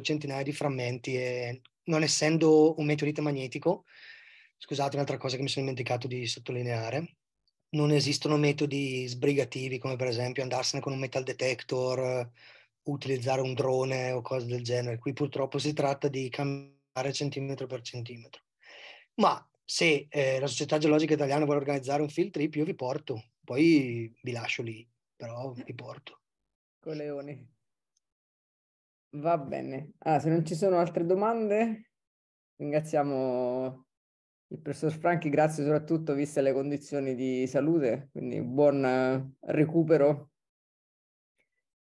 centinaia di frammenti e non essendo un meteorite magnetico, scusate un'altra cosa che mi sono dimenticato di sottolineare, non esistono metodi sbrigativi come per esempio andarsene con un metal detector, utilizzare un drone o cose del genere. Qui purtroppo si tratta di cambiare centimetro per centimetro. Ma se eh, la Società Geologica Italiana vuole organizzare un field trip, io vi porto, poi vi lascio lì, però vi porto. Coleoni. Va bene. Allora, ah, se non ci sono altre domande, ringraziamo il professor Franchi, grazie soprattutto viste le condizioni di salute, quindi buon eh, recupero.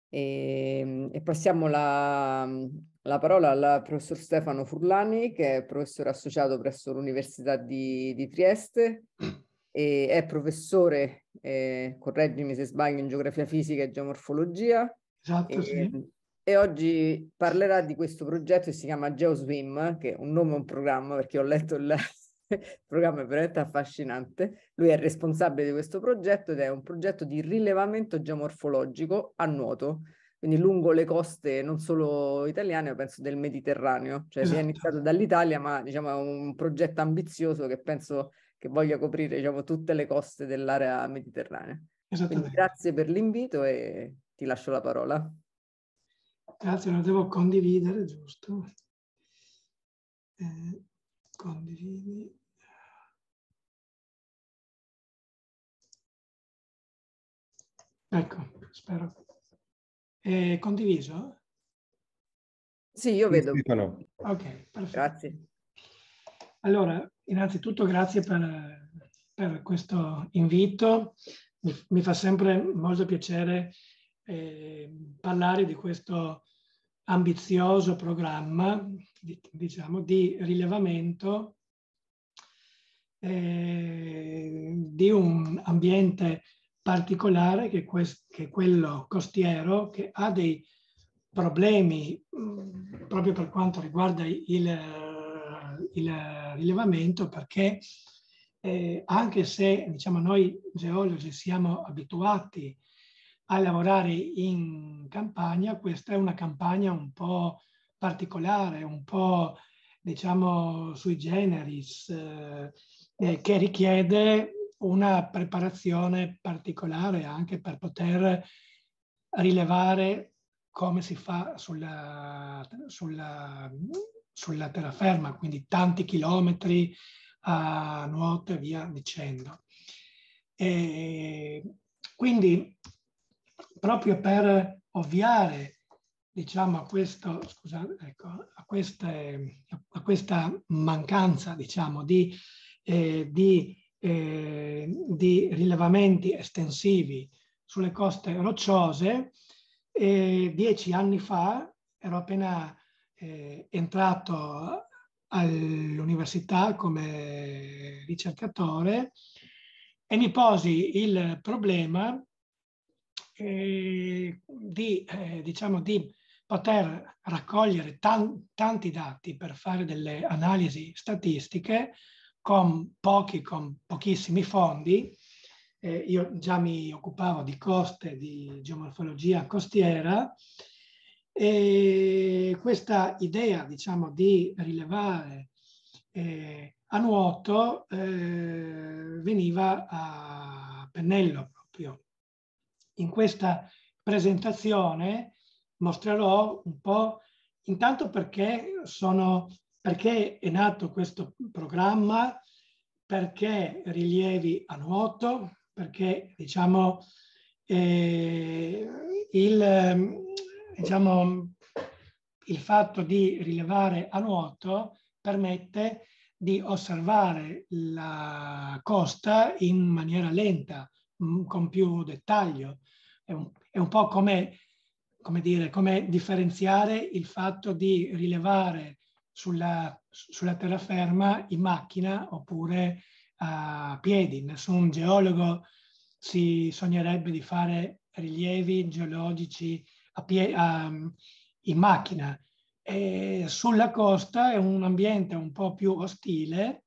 E, ehm, e passiamo la, la, parola al professor Stefano Furlani, che è professore associato presso l'Università di, di Trieste e è professore, eh, correggimi se sbaglio, in geografia fisica e geomorfologia. Esatto, e, sì ehm, e oggi parlerà di questo progetto che si chiama GeoSwim, che è un nome e un programma perché ho letto il, programma è veramente affascinante. Lui è responsabile di questo progetto ed è un progetto di rilevamento geomorfologico a nuoto, quindi lungo le coste non solo italiane, ma penso del Mediterraneo. Cioè esatto. è iniziato dall'Italia, ma diciamo, è un progetto ambizioso che penso che voglia coprire diciamo, tutte le coste dell'area mediterranea. Quindi grazie per l'invito e ti lascio la parola. Grazie, lo devo condividere, giusto? Eh, condividi. Ecco, spero. È condiviso? Sì, io vedo. Ok, perfetto. Grazie. Allora, innanzitutto grazie per, per questo invito. Mi, mi, fa sempre molto piacere eh, parlare di questo ambizioso programma diciamo, di rilevamento eh, di un ambiente particolare che, è quello costiero che ha dei problemi mh, mm, proprio per quanto riguarda il, il rilevamento perché eh, anche se diciamo, noi geologi siamo abituati a lavorare in campagna, questa è una campagna un po' particolare, un po' diciamo sui generis, eh, eh, che richiede una preparazione particolare anche per poter rilevare come si fa sulla, sulla, sulla terraferma, quindi tanti chilometri a nuoto e via dicendo. E quindi proprio per ovviare diciamo, a, questo, scusate, ecco, a, queste, a, questa mancanza diciamo, di, eh, di, eh, di, rilevamenti estensivi sulle coste rocciose, eh, dieci anni fa ero appena eh, entrato all'università come ricercatore e mi posi il problema di, eh, diciamo di, poter raccogliere tan tanti dati per fare delle analisi statistiche con pochi, con pochissimi fondi. Eh, io già mi occupavo di coste, di geomorfologia costiera e questa idea, diciamo, di rilevare eh, a nuoto eh, veniva a pennello proprio in questa presentazione mostrerò un po', intanto perché, sono, perché è nato questo programma, perché rilievi a nuoto, perché diciamo, eh, il, diciamo, il fatto di rilevare a nuoto permette di osservare la costa in maniera lenta, con più dettaglio. È un, è un po' come, come, dire, come differenziare il fatto di rilevare sulla, sulla terraferma in macchina oppure a piedi. Nessun geologo si sognerebbe di fare rilievi geologici a pie- a, in macchina. E sulla costa è un ambiente un po' più ostile,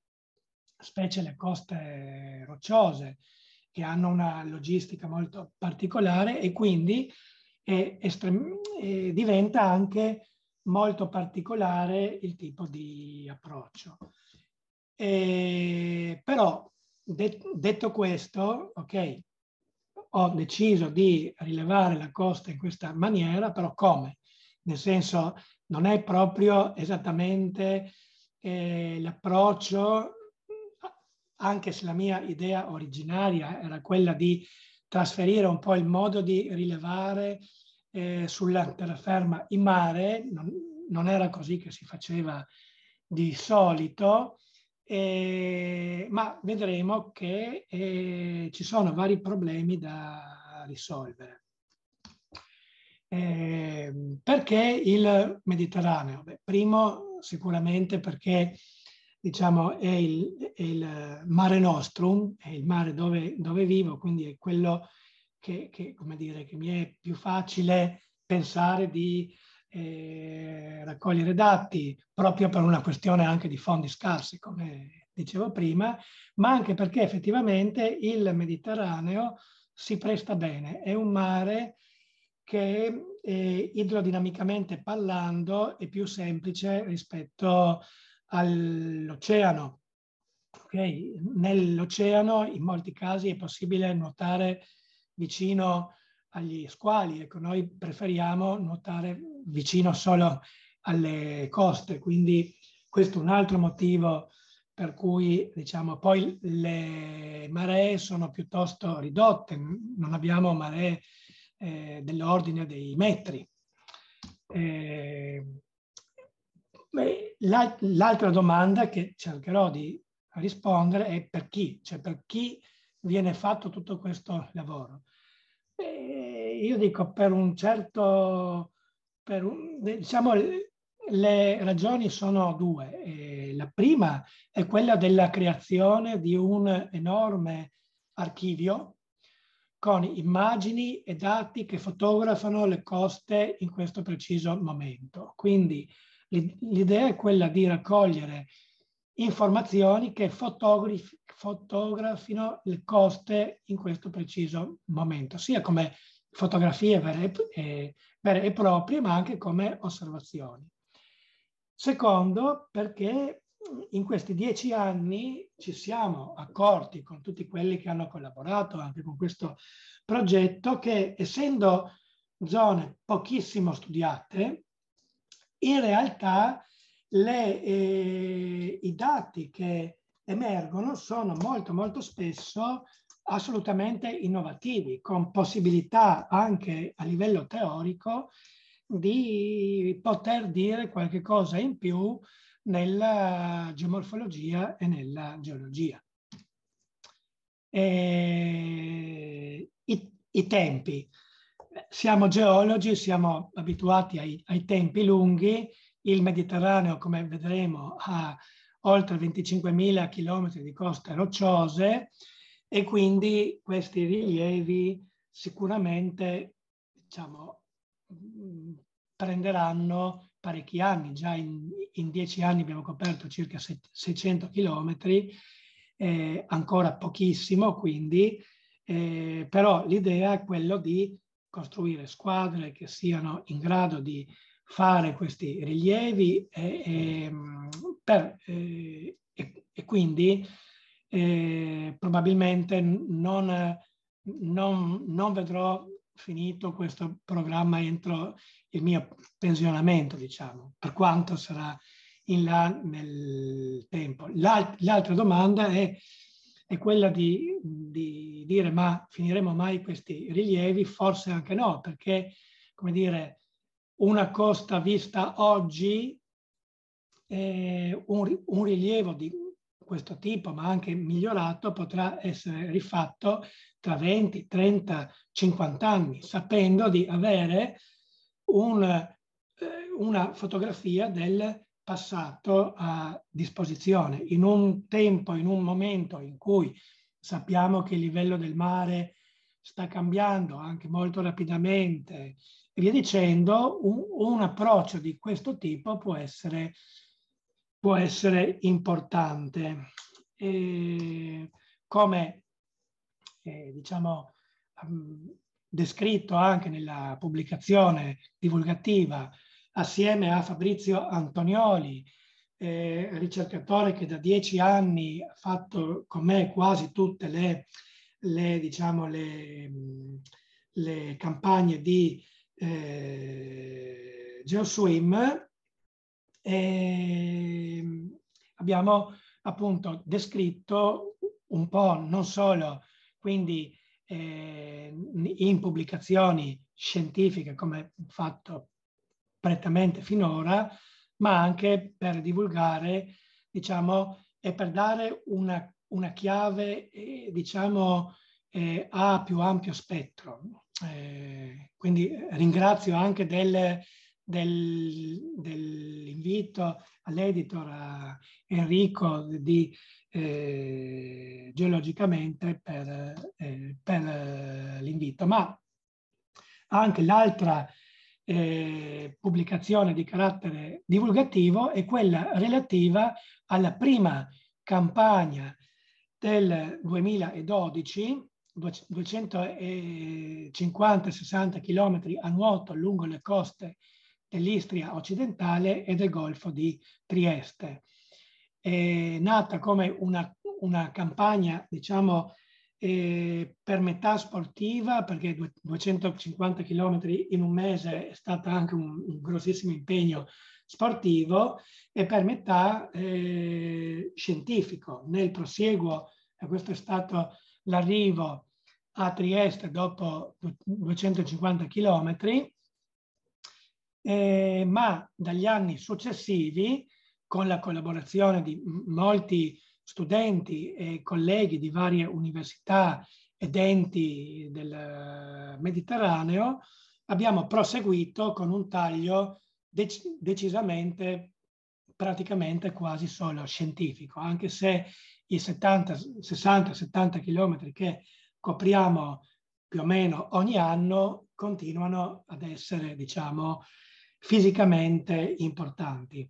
specie le coste rocciose, che hanno una logistica molto particolare e quindi è estrem- è diventa anche molto particolare il tipo di approccio. E, però de- detto questo, ok, ho deciso di rilevare la costa in questa maniera, però come? Nel senso, non è proprio esattamente eh, l'approccio anche se la mia idea originaria era quella di trasferire un po' il modo di rilevare eh, sulla terraferma in mare, non, non, era così che si faceva di solito, eh, ma vedremo che eh, ci sono vari problemi da risolvere. Ehm, perché il Mediterraneo? Beh, primo sicuramente perché diciamo, è il, è il, mare nostrum, è il mare dove, dove vivo, quindi è quello che, che, dire, che, mi è più facile pensare di eh, raccogliere dati, proprio per una questione anche di fondi scarsi, come dicevo prima, ma anche perché effettivamente il Mediterraneo si presta bene, è un mare che eh, idrodinamicamente parlando è più semplice rispetto a all'oceano. Okay? Nell'oceano in molti casi è possibile nuotare vicino agli squali, ecco, noi preferiamo nuotare vicino solo alle coste, quindi questo è un altro motivo per cui diciamo, poi le maree sono piuttosto ridotte, non abbiamo maree eh, dell'ordine dei metri. Eh, L'altra domanda che cercherò di rispondere è per chi, cioè per chi viene fatto tutto questo lavoro. E eh, io dico per un certo, per un, diciamo, le ragioni sono due. E eh, la prima è quella della creazione di un enorme archivio con immagini e dati che fotografano le coste in questo preciso momento. Quindi L'idea è quella di raccogliere informazioni che fotografino le coste in questo preciso momento, sia come fotografie vere e, vere e proprie, ma anche come osservazioni. Secondo, perché in questi dieci anni ci siamo accorti con tutti quelli che hanno collaborato anche con questo progetto che essendo zone pochissimo studiate, in realtà le, eh, i dati che emergono sono molto molto spesso assolutamente innovativi, con possibilità anche a livello teorico di poter dire qualche cosa in più nella eh, geomorfologia e nella geologia. E, eh, i, i, tempi siamo geologi, siamo abituati ai, ai, tempi lunghi, il Mediterraneo, come vedremo, ha oltre 25.000 km di coste rocciose e quindi questi rilievi sicuramente diciamo, mm, prenderanno parecchi anni, già in, in dieci anni abbiamo coperto circa 600 km, eh, ancora pochissimo quindi, eh, però l'idea è quella di costruire squadre che siano in grado di fare questi rilievi e, e, per, eh, e, e quindi eh, probabilmente non, non, non, vedrò finito questo programma entro il mio pensionamento, diciamo, per quanto sarà in là nel tempo. L'alt- l'altra domanda è è quella di, di dire ma finiremo mai questi rilievi? Forse anche no, perché come dire, una costa vista oggi, eh, un, un rilievo di questo tipo, ma anche migliorato, potrà essere rifatto tra 20, 30, 50 anni, sapendo di avere un, eh, una fotografia del passato a disposizione in un tempo, in un momento in cui sappiamo che il livello del mare sta cambiando anche molto rapidamente e via dicendo, un, un approccio di questo tipo può essere, può essere importante. E come eh, diciamo, ehm, descritto anche nella pubblicazione divulgativa assieme a Fabrizio Antonioli, eh, ricercatore che da dieci anni ha fatto con me quasi tutte le, le, diciamo, le, le campagne di eh, GeoSwim. E mm, abbiamo appunto descritto un po' non solo quindi eh, in pubblicazioni scientifiche come fatto prettamente finora, ma anche per divulgare, diciamo, e per dare una, una chiave, eh, diciamo, eh, a più ampio spettro. Eh, quindi ringrazio anche del, del, dell'invito all'editor a Enrico di eh, geologicamente per, eh, per eh, l'invito, ma anche l'altra eh, pubblicazione di carattere divulgativo è quella relativa alla prima campagna del 2012, 250-60 km a nuoto lungo le coste dell'Istria occidentale e del Golfo di Trieste. È nata come una, una campagna, diciamo, eh, per metà sportiva, perché 250 km in un mese è stato anche un, un grossissimo impegno sportivo, e per metà eh, scientifico. Nel prosieguo, questo è stato l'arrivo a Trieste dopo 250 km, eh, ma dagli anni successivi, con la collaborazione di molti studenti e colleghi di varie università ed enti del Mediterraneo, abbiamo proseguito con un taglio dec- decisamente, praticamente quasi solo scientifico, anche se i 60-70 km che copriamo più o meno ogni anno continuano ad essere, diciamo, fisicamente importanti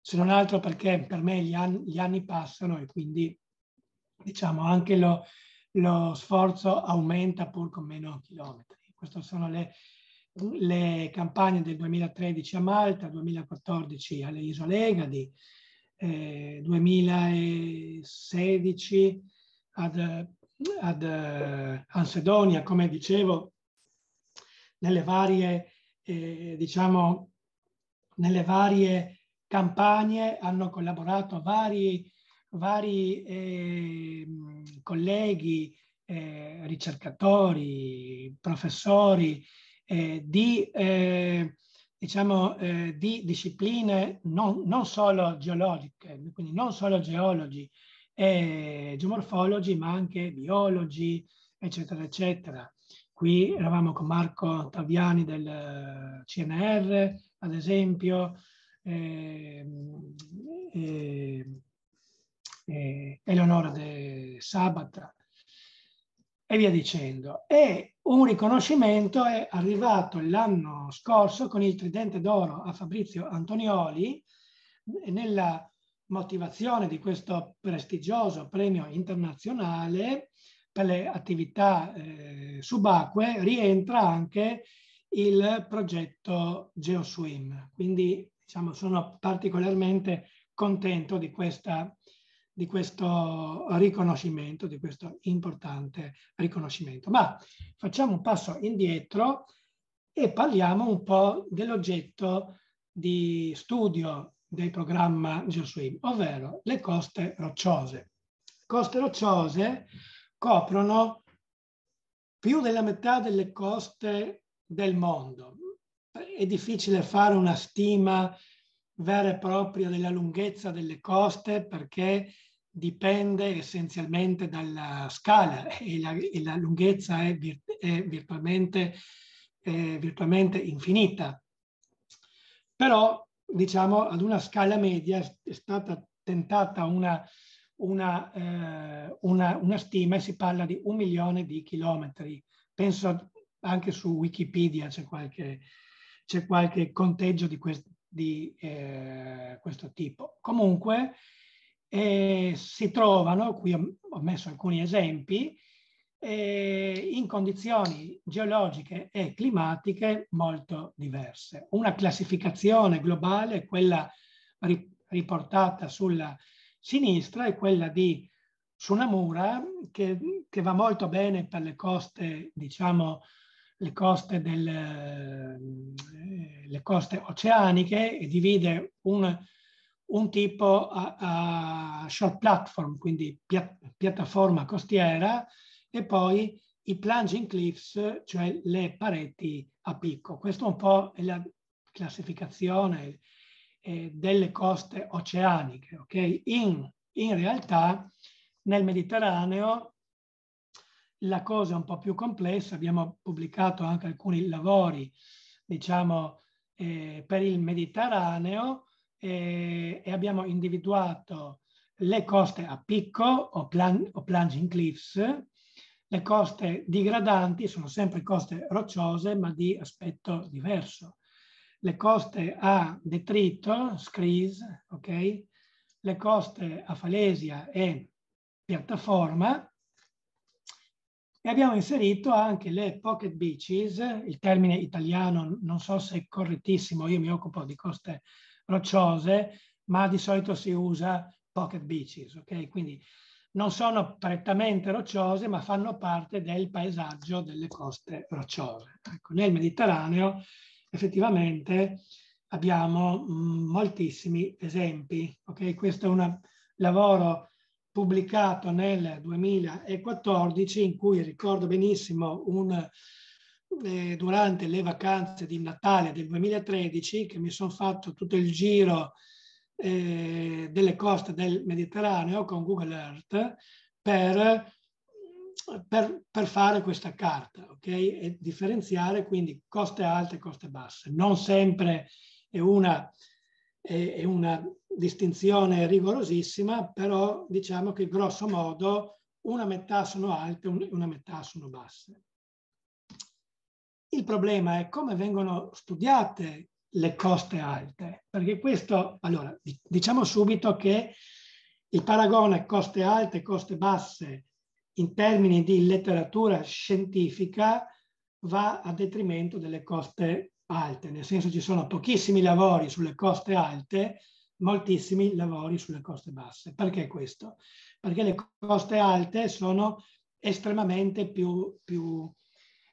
se non altro perché per me gli anni, gli anni passano e quindi diciamo anche lo, lo, sforzo aumenta pur con meno chilometri. Queste sono le, le campagne del 2013 a Malta, 2014 alle Isole Egadi, eh, 2016 ad, ad uh, Ansedonia, come dicevo, nelle varie, eh, diciamo, nelle varie campagne, hanno collaborato vari, vari eh, colleghi, eh, ricercatori, professori eh, di, eh, diciamo, eh, di, discipline non, non, solo geologiche, quindi non solo geologi e geomorfologi, ma anche biologi, eccetera, eccetera. Qui eravamo con Marco Taviani del eh, CNR, ad esempio, eh, eh, eh, Eleonora de Sabata e via dicendo. E un riconoscimento è arrivato l'anno scorso con il Tridente d'Oro a Fabrizio Antonioli nella motivazione di questo prestigioso premio internazionale per le attività eh, subacquee rientra anche il progetto GeoSwim, quindi diciamo, sono particolarmente contento di, questa, di questo riconoscimento, di questo importante riconoscimento. Ma facciamo un passo indietro e parliamo un po' dell'oggetto di studio del programma GeoSwim, ovvero le coste rocciose. Coste rocciose coprono più della metà delle coste del mondo è difficile fare una stima vera e propria della lunghezza delle coste perché dipende essenzialmente dalla scala e la, e la lunghezza è, vir, è, virtualmente, è, virtualmente, infinita. Però, diciamo, ad una scala media è stata tentata una, una, eh, una, una stima e si parla di un milione di chilometri. Penso anche su Wikipedia c'è qualche, c'è qualche conteggio di, quest, di eh, questo tipo. Comunque eh, si trovano, qui ho messo alcuni esempi, eh, in condizioni geologiche e climatiche molto diverse. Una classificazione globale, quella riportata sulla sinistra, è quella di Sunamura, che, che va molto bene per le coste, diciamo, le coste, del, le coste oceaniche e divide un, un tipo a, a, short platform, quindi pia, piattaforma costiera, e poi i plunging cliffs, cioè le pareti a picco. Questa un po' la classificazione eh, delle coste oceaniche. Okay? In, in realtà nel Mediterraneo la cosa è un po' più complessa, abbiamo pubblicato anche alcuni lavori, diciamo, eh, per il Mediterraneo eh, e abbiamo individuato le coste a picco o, plan- o plunging cliffs, le coste digradanti sono sempre coste rocciose ma di aspetto diverso. Le coste a detrito, screes, ok? Le coste a falesia e piattaforma, e abbiamo inserito anche le pocket beaches, il termine italiano non so se è correttissimo, io mi occupo di coste rocciose, ma di solito si usa pocket beaches, ok? Quindi non sono prettamente rocciose, ma fanno parte del paesaggio delle coste rocciose. Ecco, nel Mediterraneo effettivamente abbiamo mm, moltissimi esempi, ok? Questo è un lavoro pubblicato nel 2014 in cui ricordo benissimo un, eh, durante le vacanze di Natale del 2013 che mi sono fatto tutto il giro eh, delle coste del Mediterraneo con Google Earth per, per, per fare questa carta okay? e differenziare quindi coste alte e coste basse. Non sempre è una, è, è una distinzione rigorosissima, però diciamo che grosso modo una metà sono alte e una metà sono basse. Il problema è come vengono studiate le coste alte, perché questo, allora, diciamo subito che il paragone coste alte e coste basse in termini di letteratura scientifica va a detrimento delle coste alte, nel senso ci sono pochissimi lavori sulle coste alte moltissimi lavori sulle coste basse. Perché questo? Perché le coste alte sono estremamente più, più,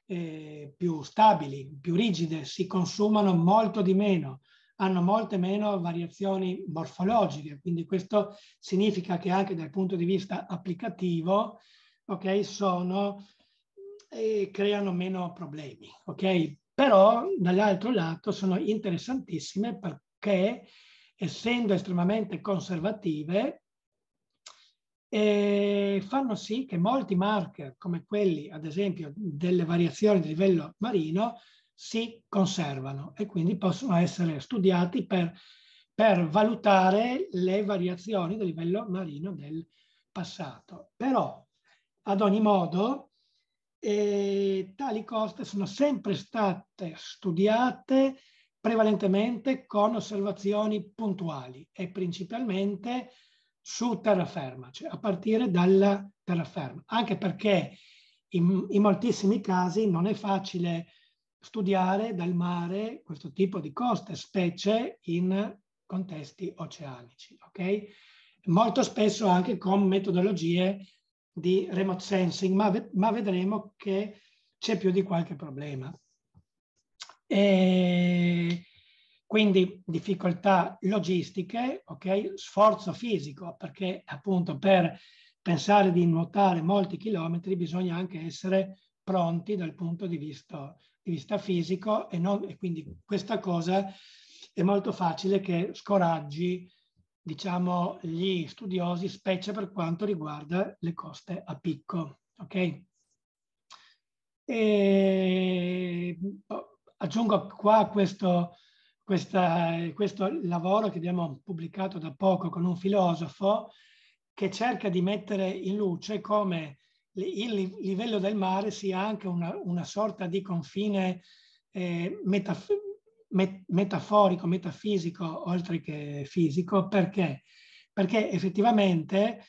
eh, più stabili, più rigide, si consumano molto di meno, hanno molte meno variazioni morfologiche, quindi questo significa che anche dal punto di vista applicativo okay, sono, e eh, creano meno problemi. Okay? Però dall'altro lato sono interessantissime perché essendo estremamente conservative, eh, fanno sì che molti marker, come quelli ad esempio delle variazioni di livello marino, si conservano e quindi possono essere studiati per, per valutare le variazioni del livello marino del passato. Però, ad ogni modo, eh, tali coste sono sempre state studiate prevalentemente con osservazioni puntuali e principalmente su terraferma, cioè a partire dalla terraferma, anche perché in, in, moltissimi casi non è facile studiare dal mare questo tipo di coste, specie in contesti oceanici. Okay? Molto spesso anche con metodologie di remote sensing, ma, ve, ma vedremo che c'è più di qualche problema. E quindi difficoltà logistiche, okay? sforzo fisico, perché appunto per pensare di nuotare molti chilometri bisogna anche essere pronti dal punto di vista, di vista fisico e, non, e, quindi questa cosa è molto facile che scoraggi diciamo, gli studiosi, specie per quanto riguarda le coste a picco. Okay? E, boh, aggiungo qua questo, questa, questo lavoro che abbiamo pubblicato da poco con un filosofo che cerca di mettere in luce come il livello del mare sia anche una, una sorta di confine eh, metaf met metaforico, metafisico, oltre che fisico, perché? Perché effettivamente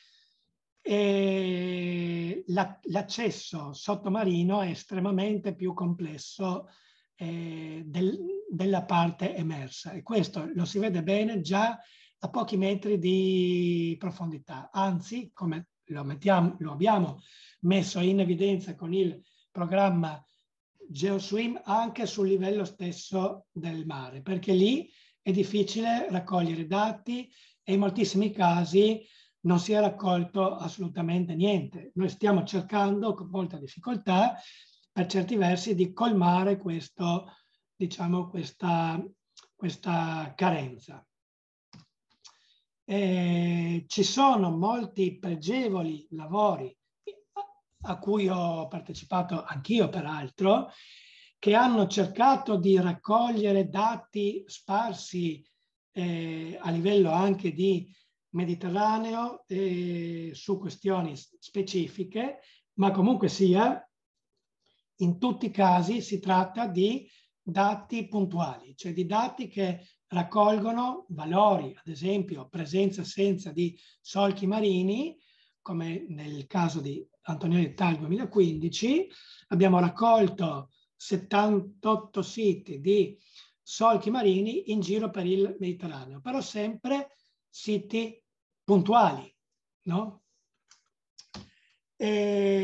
eh, l'accesso la, sottomarino è estremamente più complesso eh, del, della parte emersa e questo lo si vede bene già a pochi metri di profondità. Anzi, come lo, mettiamo, lo abbiamo messo in evidenza con il programma GeoSwim anche sul livello stesso del mare, perché lì è difficile raccogliere dati e in moltissimi casi non si è raccolto assolutamente niente. Noi stiamo cercando con molta difficoltà per certi versi di colmare questo, diciamo, questa, questa carenza. Eh, ci sono molti pregevoli lavori a cui ho partecipato anch'io peraltro, che hanno cercato di raccogliere dati sparsi eh, a livello anche di Mediterraneo eh, su questioni specifiche, ma comunque sia in tutti i casi si tratta di dati puntuali, cioè di dati che raccolgono valori, ad esempio presenza e assenza di solchi marini, come nel caso di Antonioni Tal 2015, abbiamo raccolto 78 siti di solchi marini in giro per il Mediterraneo, però sempre siti puntuali. No? E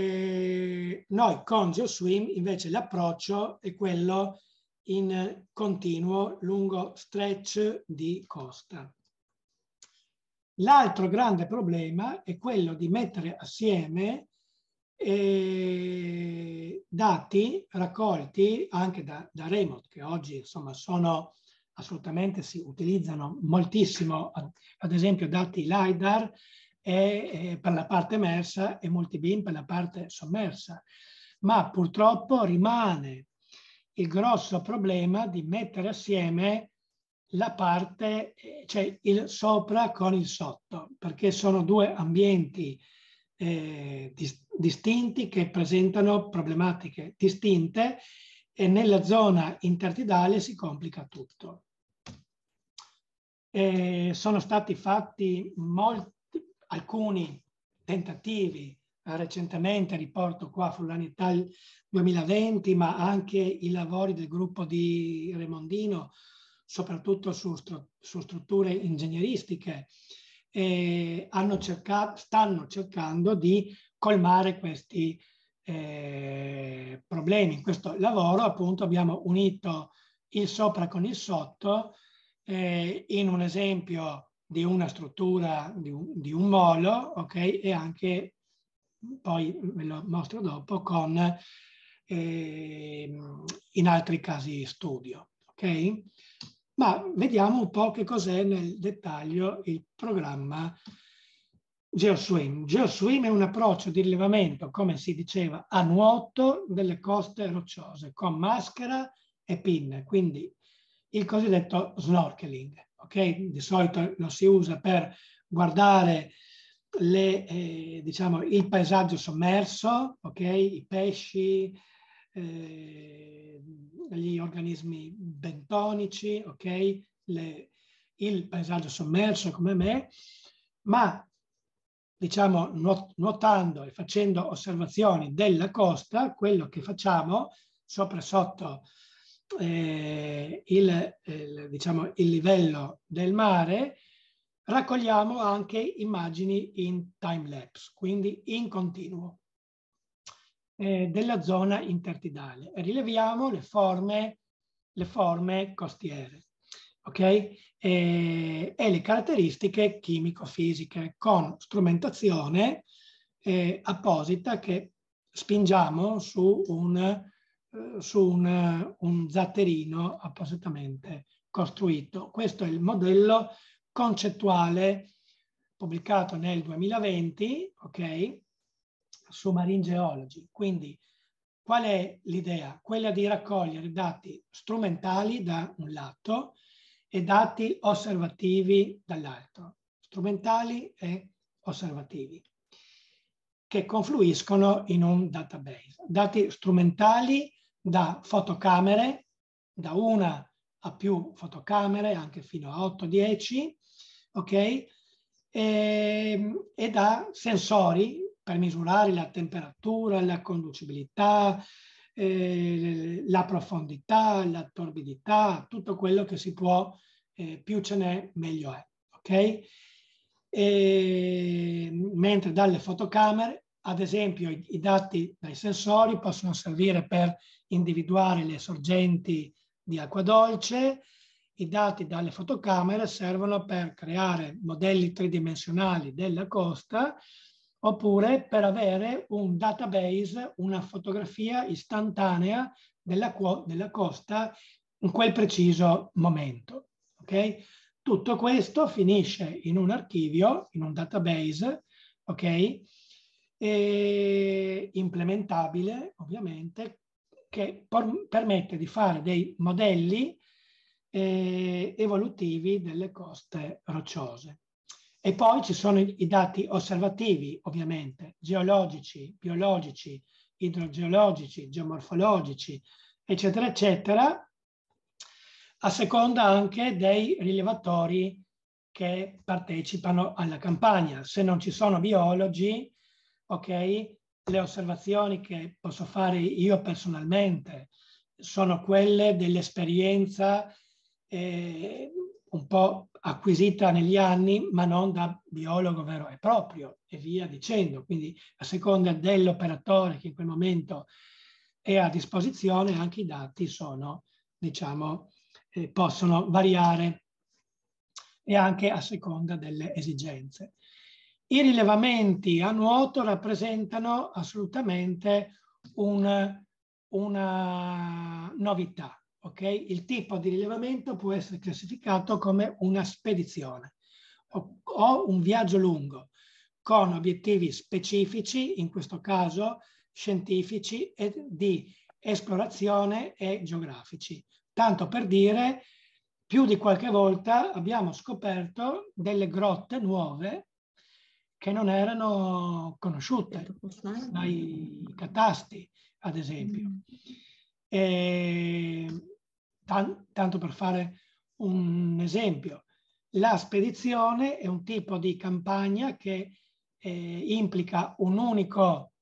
noi con GeoSwim invece l'approccio è quello in continuo lungo stretch di costa. L'altro grande problema è quello di mettere assieme eh, dati raccolti anche da, da, remote, che oggi insomma sono assolutamente si utilizzano moltissimo, ad esempio dati LiDAR è per la parte emersa e molti bin per la parte sommersa. Ma purtroppo rimane il grosso problema di mettere assieme la parte, cioè il sopra con il sotto, perché sono due ambienti eh, distinti che presentano problematiche distinte e nella zona intertidale si complica tutto. Eh, sono stati fatti molti alcuni tentativi eh, recentemente, riporto qua Fulanità 2020, ma anche i lavori del gruppo di Remondino, soprattutto su, su strutture ingegneristiche, eh, cercato, stanno cercando di colmare questi eh, problemi. In questo lavoro appunto abbiamo unito il sopra con il sotto eh, in un esempio di una struttura, di un, di un molo, ok? E anche, poi ve lo mostro dopo, con eh, in altri casi studio, ok? Ma vediamo un po' che cos'è nel dettaglio il programma GeoSwim. GeoSwim è un approccio di rilevamento, come si diceva, a nuoto delle coste rocciose con maschera e pinne, quindi il cosiddetto snorkeling. Okay? Di solito lo si usa per guardare le, eh, diciamo, il paesaggio sommerso, okay? i pesci, eh, gli organismi bentonici, okay? le, il paesaggio sommerso come me, ma diciamo, nuotando e facendo osservazioni della costa, quello che facciamo sopra e sotto eh, il, il, diciamo, il livello del mare, raccogliamo anche immagini in time lapse, quindi in continuo, eh, della zona intertidale. E rileviamo le forme, le forme costiere okay? e, eh, e, le caratteristiche chimico-fisiche con strumentazione eh, apposita che spingiamo su un eh, su un, eh, un zatterino appositamente costruito. Questo è il modello concettuale pubblicato nel 2020, ok, su Marine Geology. Quindi qual è l'idea? Quella di raccogliere dati strumentali da un lato e dati osservativi dall'altro, strumentali e osservativi, che confluiscono in un database. Dati strumentali da fotocamere, da una a più fotocamere, anche fino a 8-10, ok? E, ehm, e da sensori per misurare la temperatura, la conducibilità, eh, la profondità, la torbidità, tutto quello che si può, eh, più ce n'è, meglio è, ok? E, ehm, mentre dalle fotocamere ad esempio i dati dai sensori possono servire per individuare le sorgenti di acqua dolce, i dati dalle fotocamere servono per creare modelli tridimensionali della costa oppure per avere un database, una fotografia istantanea della, della costa in quel preciso momento. Okay? Tutto questo finisce in un archivio, in un database, okay? e implementabile ovviamente che por- permette di fare dei modelli eh, evolutivi delle coste rocciose. E poi ci sono i, i dati osservativi ovviamente, geologici, biologici, idrogeologici, geomorfologici, eccetera, eccetera, a seconda anche dei rilevatori che partecipano alla campagna. Se non ci sono biologi, ok? le osservazioni che posso fare io personalmente sono quelle dell'esperienza eh, un po' acquisita negli anni, ma non da biologo vero e proprio, e via dicendo. Quindi a seconda dell'operatore che in quel momento è a disposizione, anche i dati sono, diciamo, eh, possono variare e anche a seconda delle esigenze. I rilevamenti a nuoto rappresentano assolutamente un, una novità. Okay? Il tipo di rilevamento può essere classificato come una spedizione o, o un viaggio lungo con obiettivi specifici, in questo caso scientifici e di esplorazione e geografici. Tanto per dire, più di qualche volta abbiamo scoperto delle grotte nuove che non erano conosciute ecco, dai catasti, ad esempio. Mm. E, tanto per fare un esempio, la spedizione è un tipo di campagna che eh, implica un unico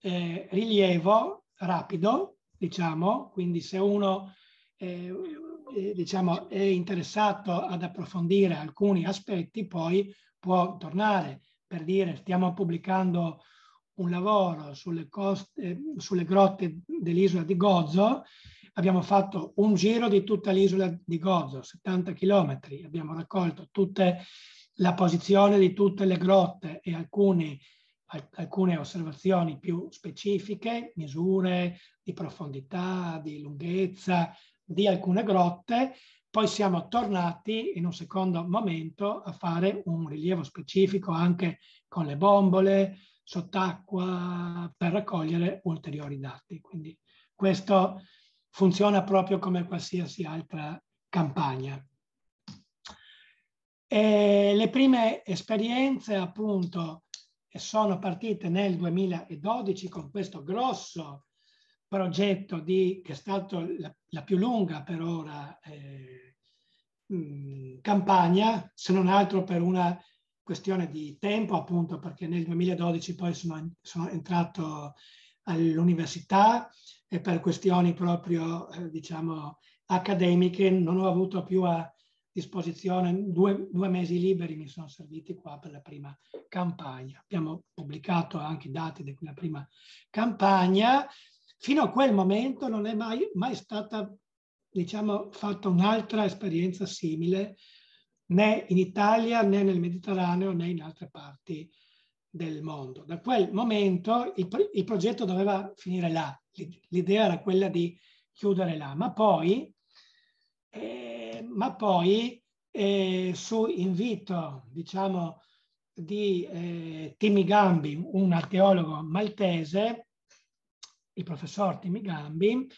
eh, rilievo rapido, diciamo, quindi se uno eh, eh diciamo, è interessato ad approfondire alcuni aspetti, poi può tornare per dire, stiamo pubblicando un lavoro sulle, coste, sulle grotte dell'isola di Gozo, abbiamo fatto un giro di tutta l'isola di Gozo, 70 chilometri, abbiamo raccolto tutte, la posizione di tutte le grotte e alcune, alcune osservazioni più specifiche, misure di profondità, di lunghezza di alcune grotte poi siamo tornati in un secondo momento a fare un rilievo specifico anche con le bombole, sott'acqua, per raccogliere ulteriori dati. Quindi questo funziona proprio come qualsiasi altra campagna. E le prime esperienze appunto sono partite nel 2012 con questo grosso progetto di, che è stato la, la più lunga per ora eh, campagna, se non altro per una questione di tempo, appunto, perché nel 2012 poi sono, sono entrato all'università e per questioni proprio, eh, diciamo, accademiche non ho avuto più a disposizione due, due, mesi liberi, mi sono serviti qua per la prima campagna. Abbiamo pubblicato anche i dati di quella prima campagna. Fino a quel momento non è mai, mai stata diciamo, fatto un'altra esperienza simile né in Italia né nel Mediterraneo né in altre parti del mondo. Da quel momento il, il progetto doveva finire là, l'idea era quella di chiudere là, ma poi, eh, ma poi eh, su invito, diciamo, di eh, Timmy Gambi, un archeologo maltese, il professor Timmy Gambi,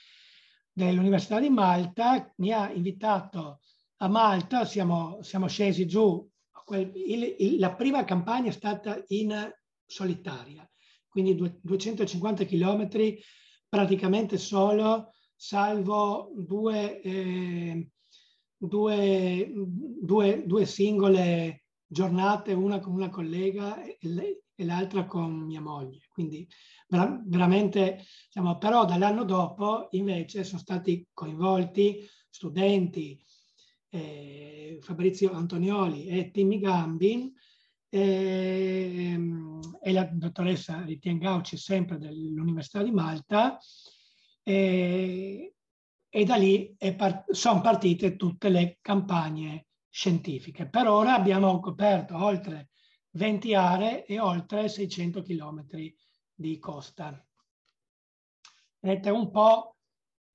dell'Università di Malta, mi ha invitato a Malta, siamo, siamo scesi giù, quel, il, il, la prima campagna è stata in solitaria, quindi 250 chilometri praticamente solo, salvo due, eh, due, due, due singole giornate, una con una collega e l'altra con mia moglie. Quindi vera- veramente, diciamo, però dall'anno dopo invece sono stati coinvolti studenti, eh, Fabrizio Antonioli e Timmy Gambin, e, ehm, e la dottoressa Ritien Gauci, sempre dell'Università di Malta, e, e da lì part- sono partite tutte le campagne scientifiche. Per ora abbiamo coperto oltre 20 aree e oltre 600 chilometri di Costa. Vedete un po'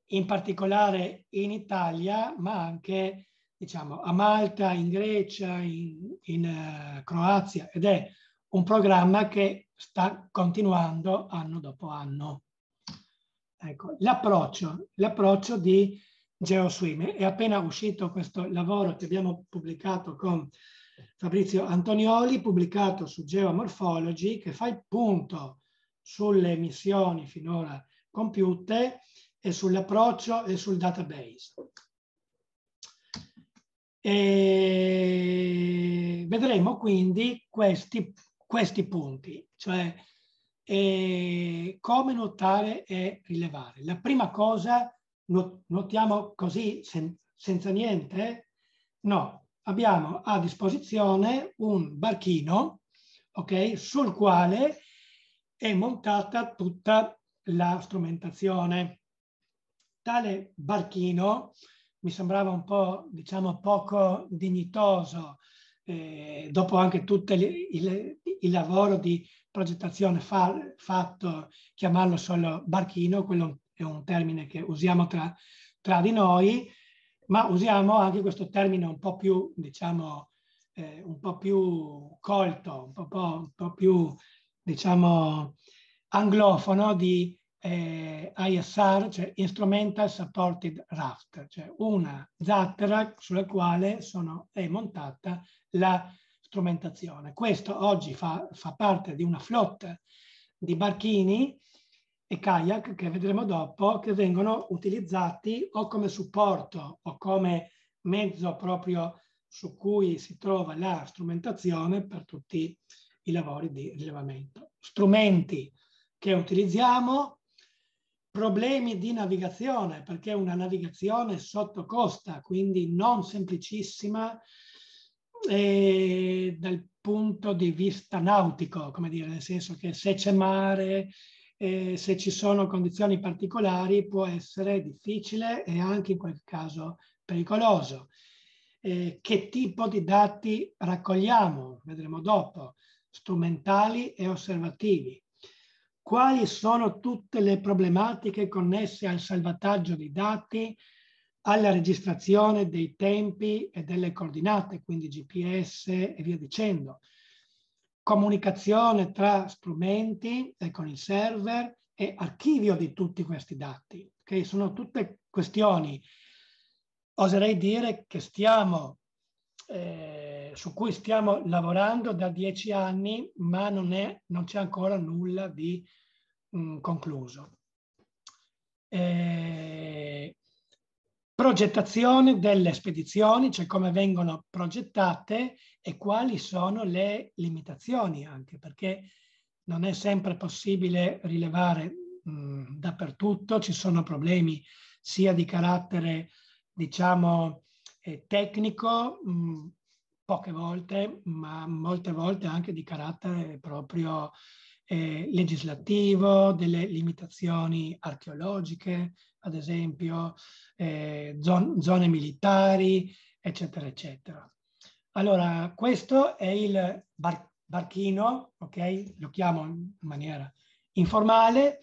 in particolare in Italia, ma anche diciamo, a Malta, in Grecia, in, in uh, Croazia, ed è un programma che sta continuando anno dopo anno. Ecco, l'approccio, l'approccio di GeoSwim. È appena uscito questo lavoro che abbiamo pubblicato con Fabrizio Antonioli, pubblicato su Geomorphology, che fa il punto sulle missioni finora compiute e sull'approccio e sul database. E vedremo quindi questi, questi punti, cioè eh, come notare e rilevare. La prima cosa, notiamo così sen senza niente? No, abbiamo a disposizione un barchino okay, sul quale è montata tutta la strumentazione. Tale barchino mi sembrava un po', diciamo, poco dignitoso, eh, dopo anche tutto il, il, il lavoro di progettazione fa, fatto, chiamarlo solo barchino, quello è un termine che usiamo tra, tra di noi, ma usiamo anche questo termine un po' più, diciamo, eh, un po' più colto, un po', un po più diciamo, anglofono di eh, ISR, cioè Instrumental Supported Raft, cioè una zattera sulla quale sono, è montata la strumentazione. Questo oggi fa, fa parte di una flotta di barchini e kayak che vedremo dopo che vengono utilizzati o come supporto o come mezzo proprio su cui si trova la strumentazione per tutti i i lavori di rilevamento. Strumenti che utilizziamo, problemi di navigazione, perché una navigazione sotto costa, quindi non semplicissima e dal punto di vista nautico, come dire, nel senso che se c'è mare, eh, se ci sono condizioni particolari, può essere difficile e anche in quel caso pericoloso. Eh, che tipo di dati raccogliamo, vedremo dopo strumentali e osservativi. Quali sono tutte le problematiche connesse al salvataggio dei dati, alla registrazione dei tempi e delle coordinate, quindi GPS e via dicendo. Comunicazione tra strumenti e con il server e archivio di tutti questi dati, che okay? sono tutte questioni, oserei dire, che stiamo eh, su cui stiamo lavorando da dieci anni, ma non, c'è ancora nulla di mh, mm, concluso. Eh, progettazione delle spedizioni, cioè come vengono progettate e quali sono le limitazioni anche, perché non è sempre possibile rilevare mh, mm, dappertutto, ci sono problemi sia di carattere, diciamo, eh, tecnico, mh, mm, poche volte, ma molte volte anche di carattere proprio eh, legislativo, delle limitazioni archeologiche, ad esempio, eh, zon zone militari, eccetera, eccetera. Allora, questo è il bar barchino, ok? Lo chiamo in maniera informale,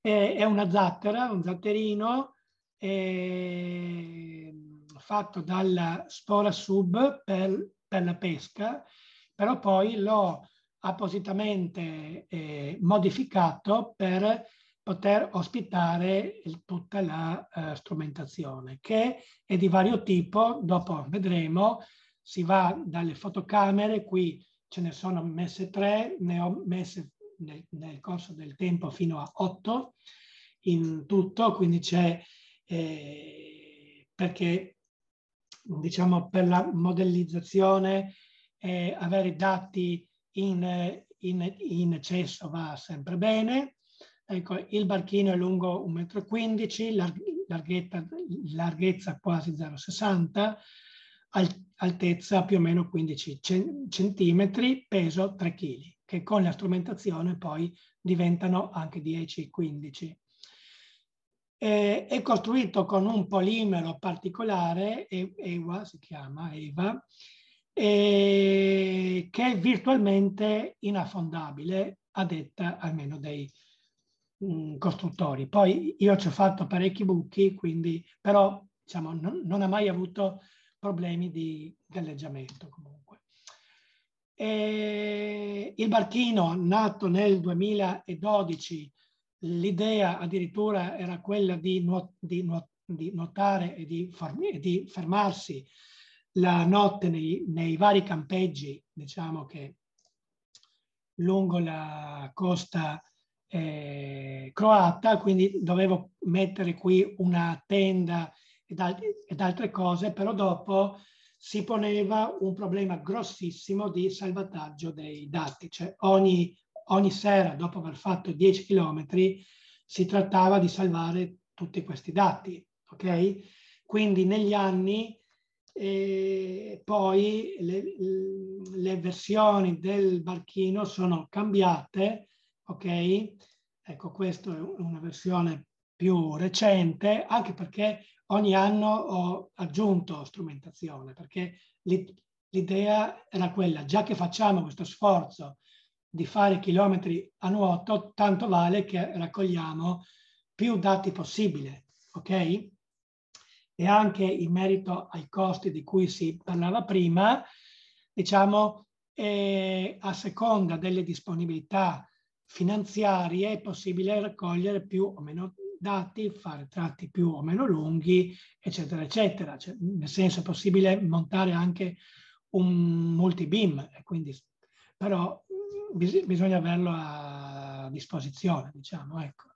eh, è una zattera, un zatterino, eh, fatto dalla Spora Sub per, per la pesca, però poi l'ho appositamente eh, modificato per poter ospitare il, tutta la uh, strumentazione, che è di vario tipo, dopo vedremo, si va dalle fotocamere, qui ce ne sono messe tre, ne ho messe nel, nel corso del tempo fino a otto in tutto, quindi c'è, eh, perché diciamo, per la modellizzazione eh, avere dati in, in, in, eccesso va sempre bene. Ecco, il barchino è lungo 1,15 m, larghezza quasi 0,60 al altezza più o meno 15 cm, peso 3 kg, che con la strumentazione poi diventano anche 10-15 eh, è costruito con un polimero particolare, EWA si chiama, EVA, eh, che è virtualmente inaffondabile, a detta almeno dei mh, mm, costruttori. Poi io ci ho fatto parecchi buchi, quindi, però diciamo, non, non ha mai avuto problemi di galleggiamento comunque. E il barchino, nato nel 2012, L'idea addirittura era quella di, nuot- di, nuot- di nuotare e di, far- e di, fermarsi la notte nei, nei vari campeggi, diciamo che lungo la costa eh, croata, quindi dovevo mettere qui una tenda ed, al- ed altre cose, però dopo si poneva un problema grossissimo di salvataggio dei dati, cioè ogni ogni sera, dopo aver fatto 10 km, si trattava di salvare tutti questi dati. ok? Quindi negli anni eh, poi le, le, versioni del barchino sono cambiate, ok? Ecco, questa è una versione più recente, anche perché ogni anno ho aggiunto strumentazione, perché l'idea era quella, già che facciamo questo sforzo di fare chilometri a nuoto, tanto vale che raccogliamo più dati possibile, ok? E anche in merito ai costi di cui si parlava prima, diciamo, eh, a seconda delle disponibilità finanziarie è possibile raccogliere più o meno dati, fare tratti più o meno lunghi, eccetera, eccetera. Cioè, nel senso è possibile montare anche un multibeam, beam quindi, però bis- bisogna averlo a disposizione, diciamo, ecco.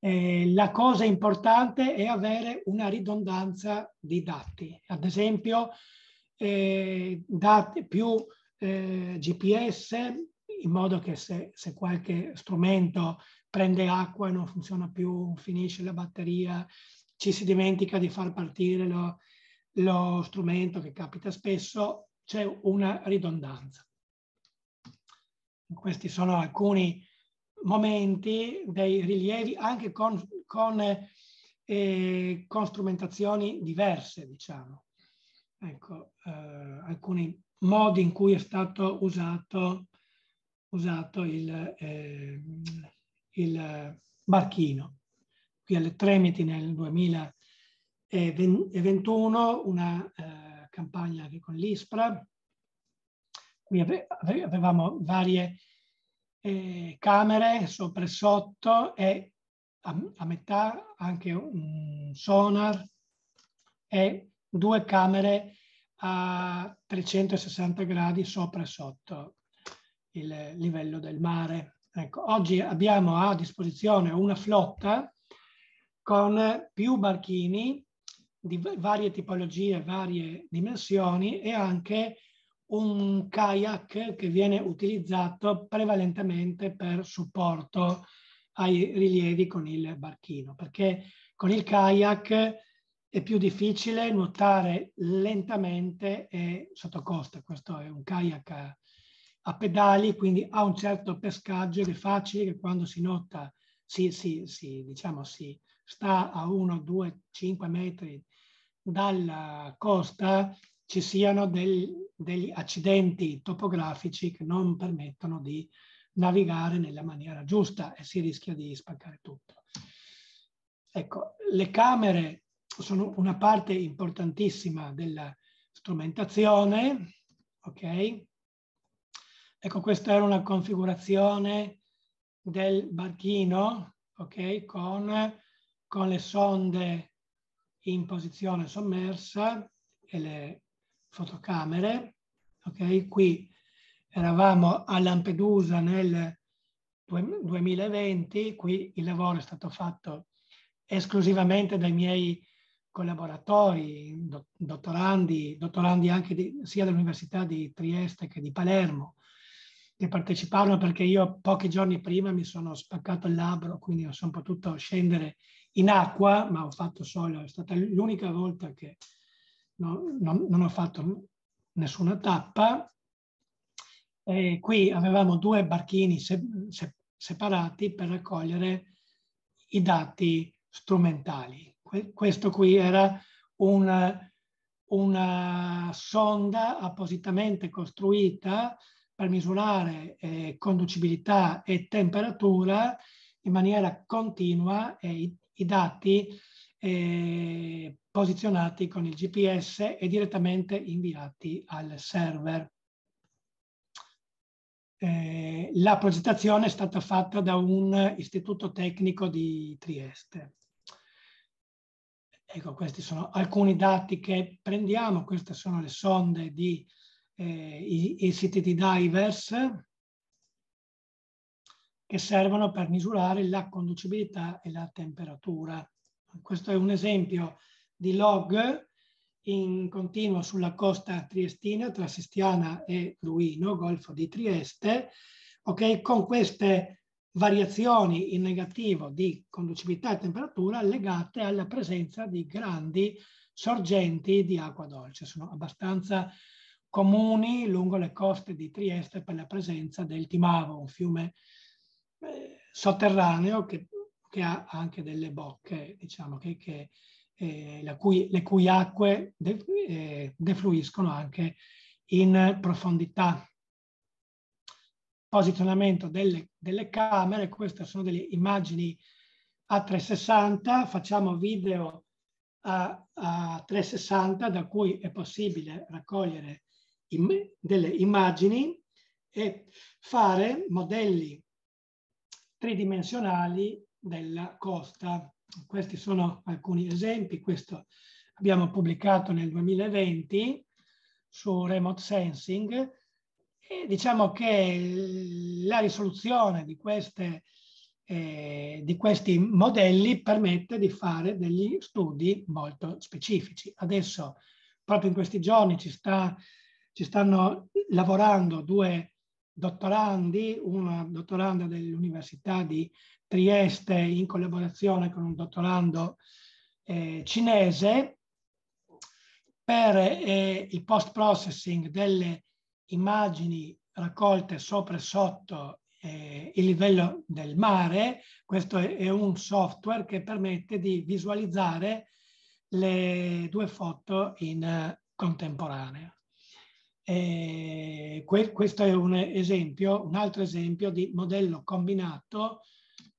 Eh, la cosa importante è avere una ridondanza di dati, ad esempio eh, dati più eh, GPS, in modo che se, se, qualche strumento prende acqua e non funziona più, finisce la batteria, ci si dimentica di far partire lo, lo strumento che capita spesso, c'è una ridondanza. Questi sono alcuni momenti dei rilievi anche con, con, eh, con strumentazioni diverse, diciamo. Ecco, eh, alcuni modi in cui è stato usato, usato il, eh, il barchino. Qui alle Tremiti nel 2021 una eh, campagna anche con l'ISPRA Qui avevamo varie eh, camere sopra e sotto e a, a metà anche un sonar e due camere a 360 gradi sopra e sotto il livello del mare. Ecco, oggi abbiamo a disposizione una flotta con più barchini di varie tipologie, varie dimensioni e anche un kayak che viene utilizzato prevalentemente per supporto ai rilievi con il barchino, perché con il kayak è più difficile nuotare lentamente e sotto costa. Questo è un kayak a, pedali, quindi ha un certo pescaggio ed è facile che quando si nota, si, si, si, diciamo, si sta a 1, 2, 5 metri dalla costa, ci siano del, degli accidenti topografici che non permettono di navigare nella maniera giusta e si rischia di spaccare tutto. Ecco, le camere sono una parte importantissima della strumentazione, ok? Ecco, questa era una configurazione del barchino, ok? Con, con le sonde in posizione sommersa e le fotocamere. Okay? Qui eravamo a Lampedusa nel 2020, qui il lavoro è stato fatto esclusivamente dai miei collaboratori, dottorandi, dottorandi anche di, sia dell'Università di Trieste che di Palermo, che parteciparono perché io pochi giorni prima mi sono spaccato il labbro, quindi non sono potuto scendere in acqua, ma ho fatto solo, è stata l'unica volta che no, non, non, ho fatto nessuna tappa. E qui avevamo due barchini se, se, separati per raccogliere i dati strumentali. questo qui era una, una sonda appositamente costruita per misurare eh, conducibilità e temperatura in maniera continua e i, i dati eh, posizionati con il GPS e direttamente inviati al server. Eh, la progettazione è stata fatta da un istituto tecnico di Trieste. Ecco, questi sono alcuni dati che prendiamo. Queste sono le sonde di eh, i, i CTT divers che servono per misurare la conducibilità e la temperatura. Questo è un esempio di log in continuo sulla costa triestina tra Sistiana e Luino, Golfo di Trieste, okay, con queste variazioni in negativo di conducibilità e temperatura legate alla presenza di grandi sorgenti di acqua dolce. Sono abbastanza comuni lungo le coste di Trieste per la presenza del Timavo, un fiume eh, sotterraneo che che ha anche delle bocche, diciamo, che, che, eh, cui, le cui acque de, eh, defluiscono anche in profondità. Posizionamento delle, delle camere, queste sono delle immagini a 360, facciamo video a, a 360 da cui è possibile raccogliere im, delle immagini e fare modelli tridimensionali della costa. Questi sono alcuni esempi, questo abbiamo pubblicato nel 2020 su remote sensing e diciamo che la risoluzione di, queste, eh, di questi modelli permette di fare degli studi molto specifici. Adesso, proprio in questi giorni, ci, sta, ci stanno lavorando due dottorandi, una dottoranda dell'Università di Trieste in collaborazione con un dottorando eh, cinese per eh, il post-processing delle immagini raccolte sopra e sotto eh, il livello del mare. Questo è, un software che permette di visualizzare le due foto in eh, contemporanea. questo è un esempio, un altro esempio di modello combinato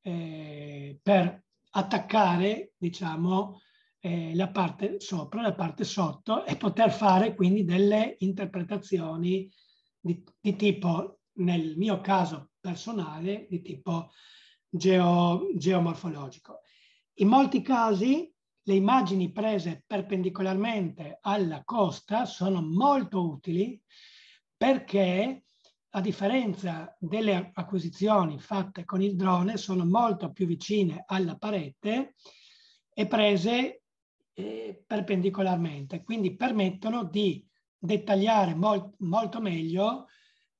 eh, per attaccare diciamo, eh, la parte sopra, la parte sotto e poter fare quindi delle interpretazioni di, di tipo, nel mio caso personale, di tipo geo, geomorfologico. In molti casi le immagini prese perpendicolarmente alla costa sono molto utili perché a differenza delle acquisizioni fatte con il drone, sono molto più vicine alla parete e prese eh, perpendicolarmente, quindi permettono di dettagliare molt, molto meglio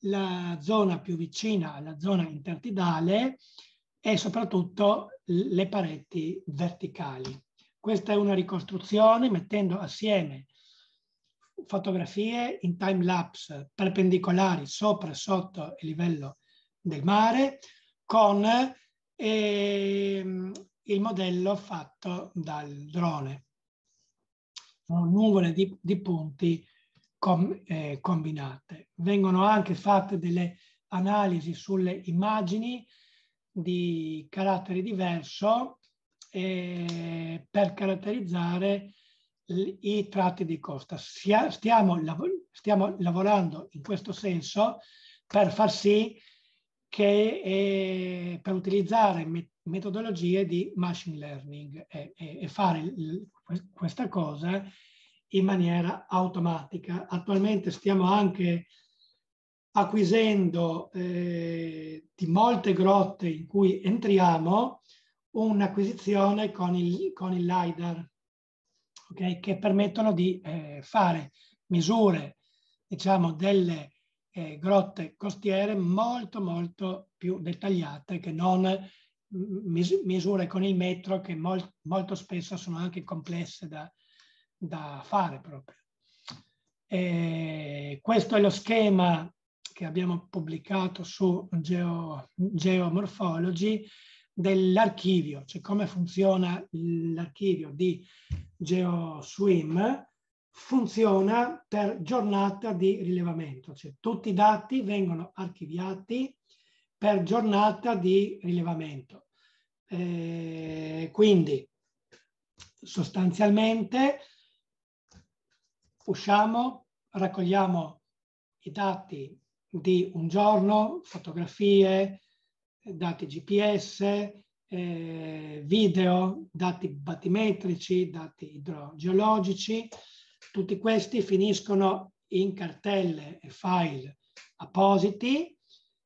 la zona più vicina alla zona intertidale e soprattutto le pareti verticali. Questa è una ricostruzione mettendo assieme fotografie in time lapse perpendicolari sopra e sotto il livello del mare con eh, il modello fatto dal drone. Sono nuvole di, di punti com, eh, combinate. Vengono anche fatte delle analisi sulle immagini di carattere diverso eh, per caratterizzare i tratti di costa. Stiamo, stiamo lavorando in questo senso per far sì che eh, per utilizzare metodologie di machine learning e, e, e fare questa cosa in maniera automatica. Attualmente stiamo anche acquisendo eh, di molte grotte in cui entriamo un'acquisizione con con il LIDAR, okay, che permettono di eh, fare misure diciamo, delle eh, grotte costiere molto molto più dettagliate che non mm, mis misure con il metro che mol molto spesso sono anche complesse da, da fare proprio. E questo è lo schema che abbiamo pubblicato su Geo Geomorphology dell'archivio, cioè come funziona l'archivio di GeoSwim funziona per giornata di rilevamento, cioè tutti i dati vengono archiviati per giornata di rilevamento. Eh, quindi sostanzialmente usciamo, raccogliamo i dati di un giorno, fotografie, dati GPS, eh, video, dati battimetrici, dati idrogeologici, tutti questi finiscono in cartelle e file appositi,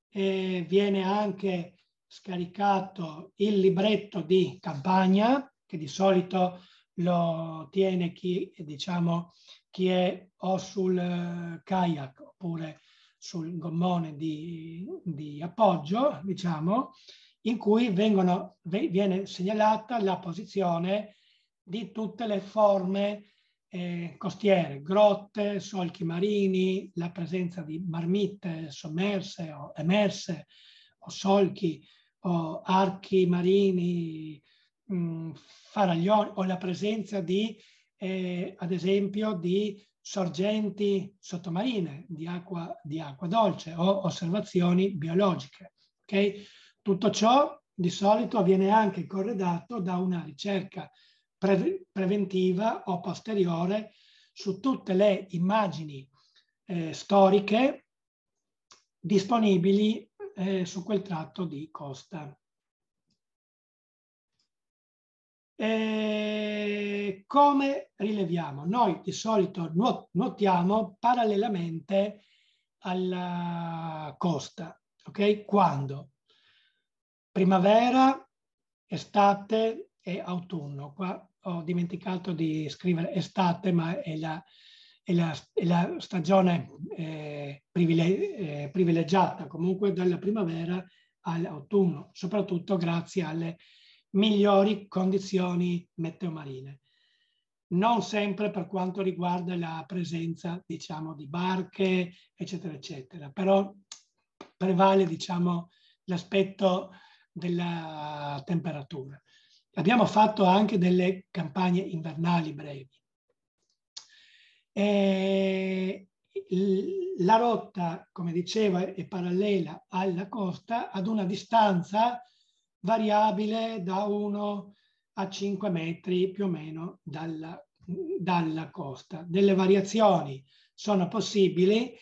e viene anche scaricato il libretto di campagna che di solito lo tiene chi, diciamo, chi è o sul eh, kayak oppure sul gommone di, di appoggio, diciamo, in cui vengono, viene segnalata la posizione di tutte le forme eh, costiere, grotte, solchi marini, la presenza di marmitte sommerse o emerse, o solchi, o archi marini, mh, mm, faraglioni, o la presenza di, eh, ad esempio, di sorgenti sottomarine di acqua, di acqua dolce o osservazioni biologiche. Okay? Tutto ciò di solito avviene anche corredato da una ricerca pre preventiva o posteriore su tutte le immagini eh, storiche disponibili eh, su quel tratto di costa. E come rileviamo? Noi di solito nuotiamo parallelamente alla costa, ok? Quando? primavera, estate e autunno. Qua ho dimenticato di scrivere estate, ma è la, è la, è la stagione eh, privile, eh, privilegiata comunque dalla primavera all'autunno, soprattutto grazie alle migliori condizioni meteomarine. Non sempre per quanto riguarda la presenza, diciamo, di barche, eccetera, eccetera, però prevale, diciamo, l'aspetto della temperatura. Abbiamo fatto anche delle campagne invernali brevi. E la rotta, come dicevo, è parallela alla costa ad una distanza variabile da 1 a 5 metri più o meno dalla, dalla costa. Delle variazioni sono possibili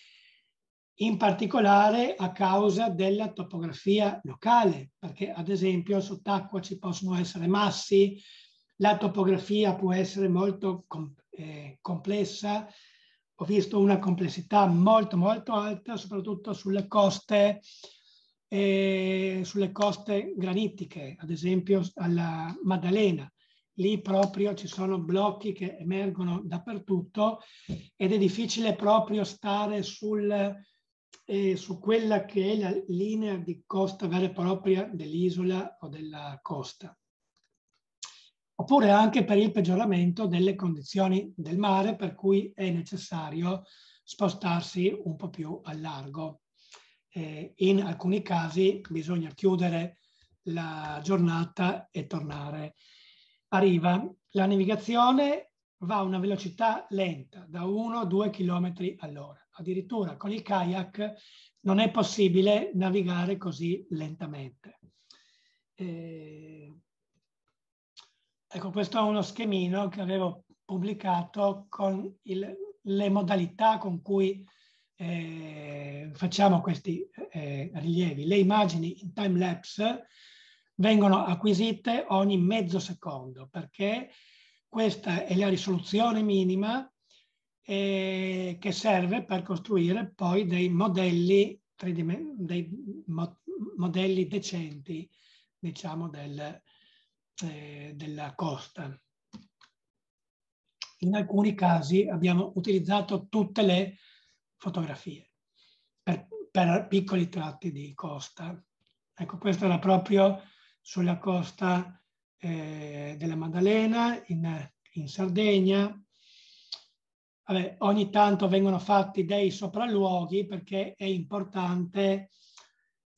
in particolare a causa della topografia locale, perché ad esempio sott'acqua ci possono essere massi, la topografia può essere molto com eh, complessa, ho visto una complessità molto molto alta, soprattutto sulle coste, eh, sulle coste granitiche, ad esempio alla Maddalena. Lì proprio ci sono blocchi che emergono dappertutto ed è difficile proprio stare sul, eh, su quella che è la linea di costa vera e propria dell'isola o della costa, oppure anche per il peggioramento delle condizioni del mare per cui è necessario spostarsi un po' più a largo. Eh, in alcuni casi bisogna chiudere la giornata e tornare a riva. La navigazione va a una velocità lenta, da 1-2 a km all'ora. Addirittura con il kayak non è possibile navigare così lentamente. Eh, ecco, questo è uno schemino che avevo pubblicato con il, le modalità con cui eh, facciamo questi eh, rilievi. Le immagini in time lapse vengono acquisite ogni mezzo secondo perché questa è la risoluzione minima eh, che serve per costruire poi dei modelli, dei mo modelli decenti diciamo, del, eh, della costa. In alcuni casi abbiamo utilizzato tutte le fotografie per, per piccoli tratti di costa. Ecco, questa era proprio sulla costa eh, della Maddalena, in, in Sardegna. Vabbè, ogni tanto vengono fatti dei sopralluoghi perché è importante,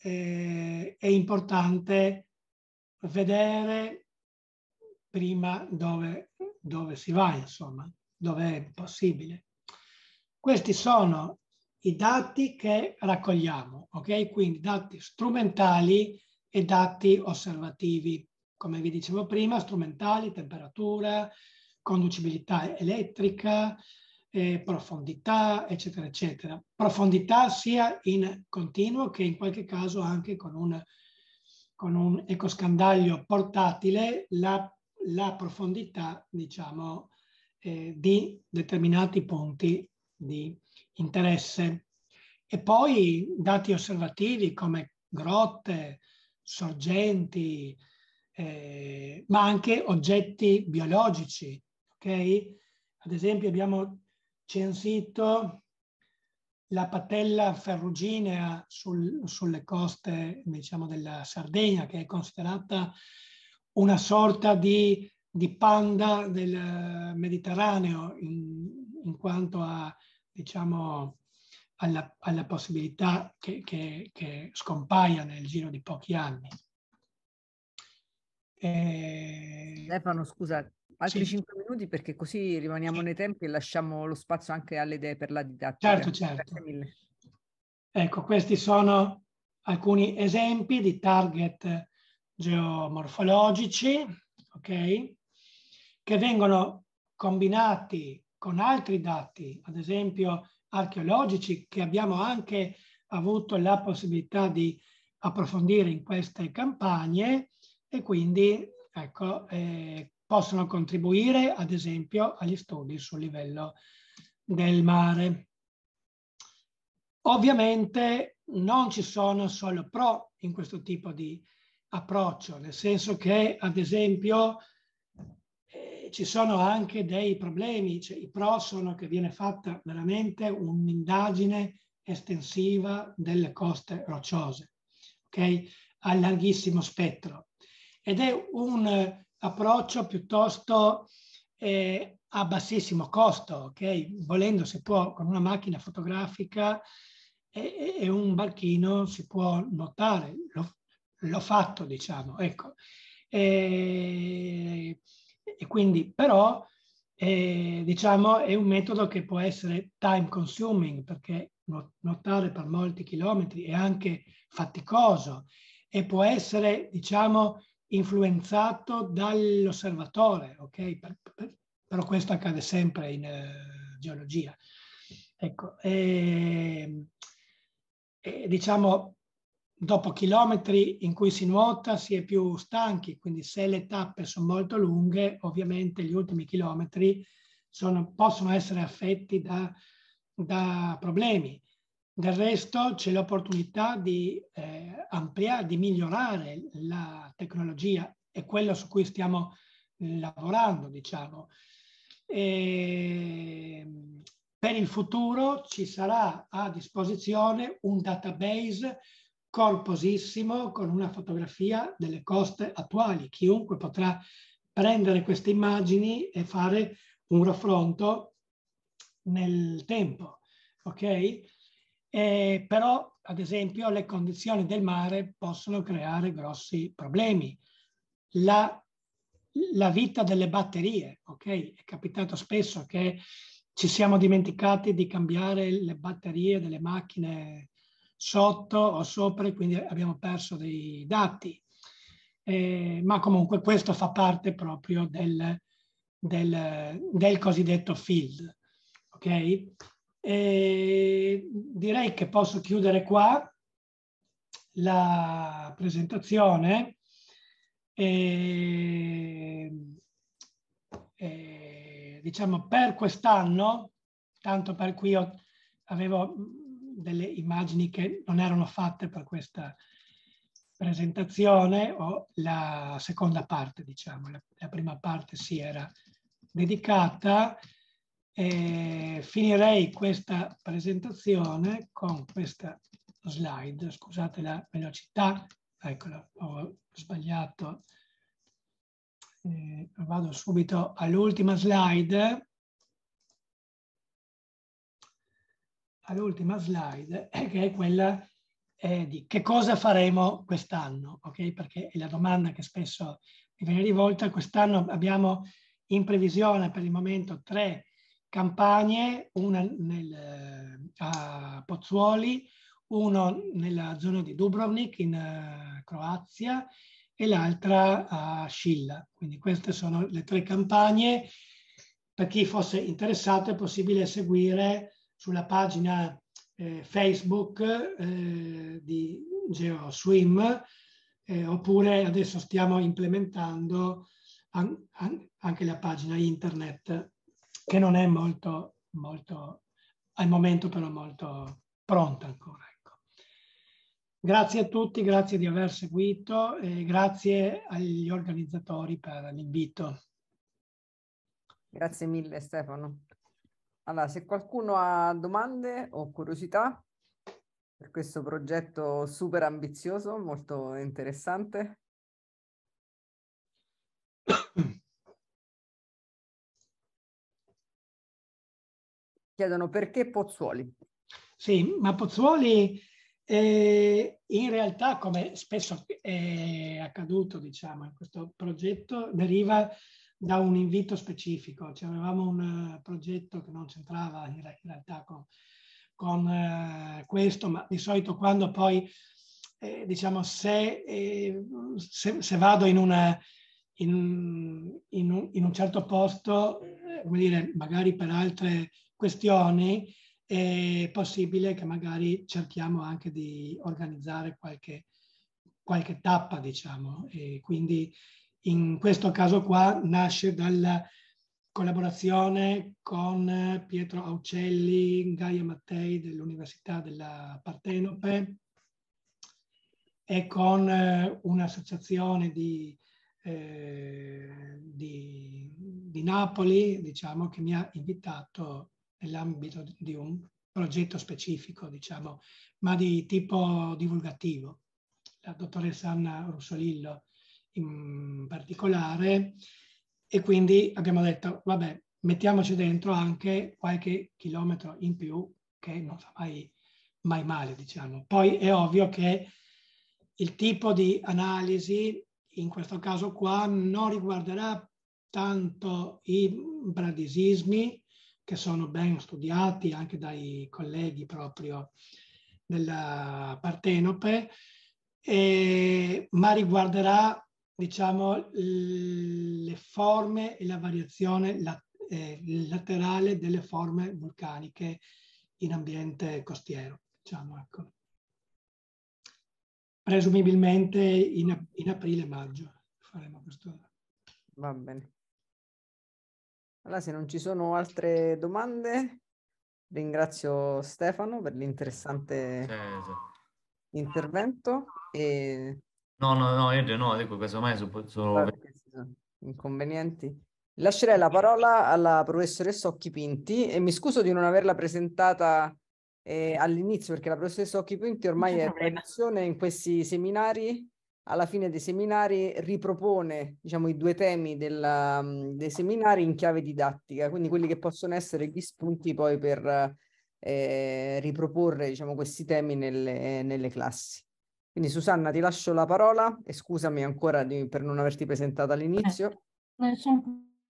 eh, è importante vedere prima dove, dove si va, insomma, dove è possibile. Questi sono i dati che raccogliamo, ok? Quindi dati strumentali e dati osservativi come vi dicevo prima, strumentali, temperatura, conducibilità elettrica, eh, profondità, eccetera, eccetera. Profondità sia in continuo che in qualche caso anche con un, con un ecoscandaglio portatile, la, la profondità, diciamo, eh, di determinati punti di interesse. E poi dati osservativi come grotte, sorgenti, eh, ma anche oggetti biologici. Okay? Ad esempio abbiamo censito la patella ferruginea sul, sulle coste diciamo, della Sardegna, che è considerata una sorta di, di panda del Mediterraneo in, in quanto a, diciamo, alla, alla possibilità che, che, che scompaia nel giro di pochi anni. Eh... Stefano, scusa, altri cinque sì. minuti perché così rimaniamo nei tempi e lasciamo lo spazio anche alle idee per la didattica. Certo, certo. Ecco, questi sono alcuni esempi di target geomorfologici, ok? Che vengono combinati con altri dati, ad esempio archeologici, che abbiamo anche avuto la possibilità di approfondire in queste campagne, e quindi ecco, eh, possono contribuire ad esempio agli studi sul livello del mare. Ovviamente non ci sono solo pro in questo tipo di approccio, nel senso che ad esempio eh, ci sono anche dei problemi, cioè, i pro sono che viene fatta veramente un'indagine estensiva delle coste rocciose, okay? a larghissimo spettro ed è un eh, approccio piuttosto eh, a bassissimo costo, ok? Volendo si può con una macchina fotografica e, e un barchino si può nuotare, l'ho, l'ho fatto diciamo, ecco. E, e quindi però eh, diciamo è un metodo che può essere time consuming perché nuotare per molti chilometri è anche faticoso e può essere diciamo influenzato dall'osservatore, ok? Per, per, però questo accade sempre in uh, geologia. Ecco, e, ehm, e, diciamo, dopo chilometri in cui si nuota si è più stanchi, quindi se le tappe sono molto lunghe, ovviamente gli ultimi chilometri sono, possono essere affetti da, da problemi. Del resto c'è l'opportunità di eh, ampliare, di migliorare la tecnologia, è quello su cui stiamo eh, lavorando, diciamo. E ehm, per il futuro ci sarà a disposizione un database corposissimo con una fotografia delle coste attuali. Chiunque potrà prendere queste immagini e fare un raffronto nel tempo. Okay? eh, però ad esempio le condizioni del mare possono creare grossi problemi. La, la vita delle batterie, ok? È capitato spesso che ci siamo dimenticati di cambiare le batterie delle macchine sotto o sopra, quindi abbiamo perso dei dati. Eh, ma comunque questo fa parte proprio del, del, del cosiddetto field. Okay? E direi che posso chiudere qua la presentazione. E, e, diciamo per quest'anno, tanto per cui io avevo delle immagini che non erano fatte per questa presentazione o la seconda parte, diciamo, la, la prima parte si era dedicata e finirei questa presentazione con questa slide, scusate la velocità, eccola, ho sbagliato. E eh, vado subito all'ultima slide. All'ultima slide, eh, che è quella eh, di che cosa faremo quest'anno, ok? Perché è la domanda che spesso mi viene rivolta. Quest'anno abbiamo in previsione per il momento tre campagne, una nel, eh, a Pozzuoli, uno nella zona di Dubrovnik in eh, Croazia e l'altra a Scilla. Quindi queste sono le tre campagne. Per chi fosse interessato è possibile seguire sulla pagina eh, Facebook eh, di GeoSwim eh, oppure adesso stiamo implementando an an anche la pagina internet che non è molto, molto al momento però molto pronta ancora. Ecco. Grazie a tutti, grazie di aver seguito e grazie agli organizzatori per l'invito. Grazie mille Stefano. Allora, se qualcuno ha domande o curiosità per questo progetto super ambizioso, molto interessante, chiedono perché Pozzuoli. Sì, ma Pozzuoli eh, in realtà, come spesso è accaduto diciamo, in questo progetto, deriva da un invito specifico. Cioè, avevamo un eh, progetto che non c'entrava in, realtà con, con eh, questo, ma di solito quando poi, eh, diciamo, se, eh, se, se, vado in, una, in, in, un, in un, certo posto, eh, come dire, magari per altre questioni è possibile che magari cerchiamo anche di organizzare qualche, qualche tappa, diciamo. E quindi in questo caso qua nasce dalla collaborazione con Pietro Aucelli, Gaia Mattei dell'Università della Partenope e con eh, un'associazione di, eh, di, di Napoli, diciamo, che mi ha invitato nell'ambito di un progetto specifico, diciamo, ma di tipo divulgativo. La dottoressa Anna Russolillo in particolare, e quindi abbiamo detto, vabbè, mettiamoci dentro anche qualche chilometro in più che non fa mai, mai male, diciamo. Poi è ovvio che il tipo di analisi, in questo caso qua, non riguarderà tanto i bradisismi, che sono ben studiati anche dai colleghi proprio della Partenope, eh, ma riguarderà diciamo, le forme e la variazione la, eh, laterale delle forme vulcaniche in ambiente costiero. Diciamo, ecco. Presumibilmente in, in aprile-maggio faremo questo. Va bene. Allora, se non ci sono altre domande, ringrazio Stefano per l'interessante sì, sì. intervento. E... No, no, no, io no, dico casomai sono... sono... Inconvenienti. Lascerei la parola alla professoressa Occhi Pinti e mi scuso di non averla presentata eh, all'inizio perché la professoressa Occhi Pinti ormai è tradizione in questi seminari alla fine dei seminari ripropone diciamo, i due temi della, mhmm, dei seminari in chiave didattica, quindi quelli che possono essere gli spunti poi per eh, riproporre diciamo, questi temi nelle, nelle, classi. Quindi Susanna ti lascio la parola e scusami ancora di, per non averti presentata all'inizio. Eh, nessun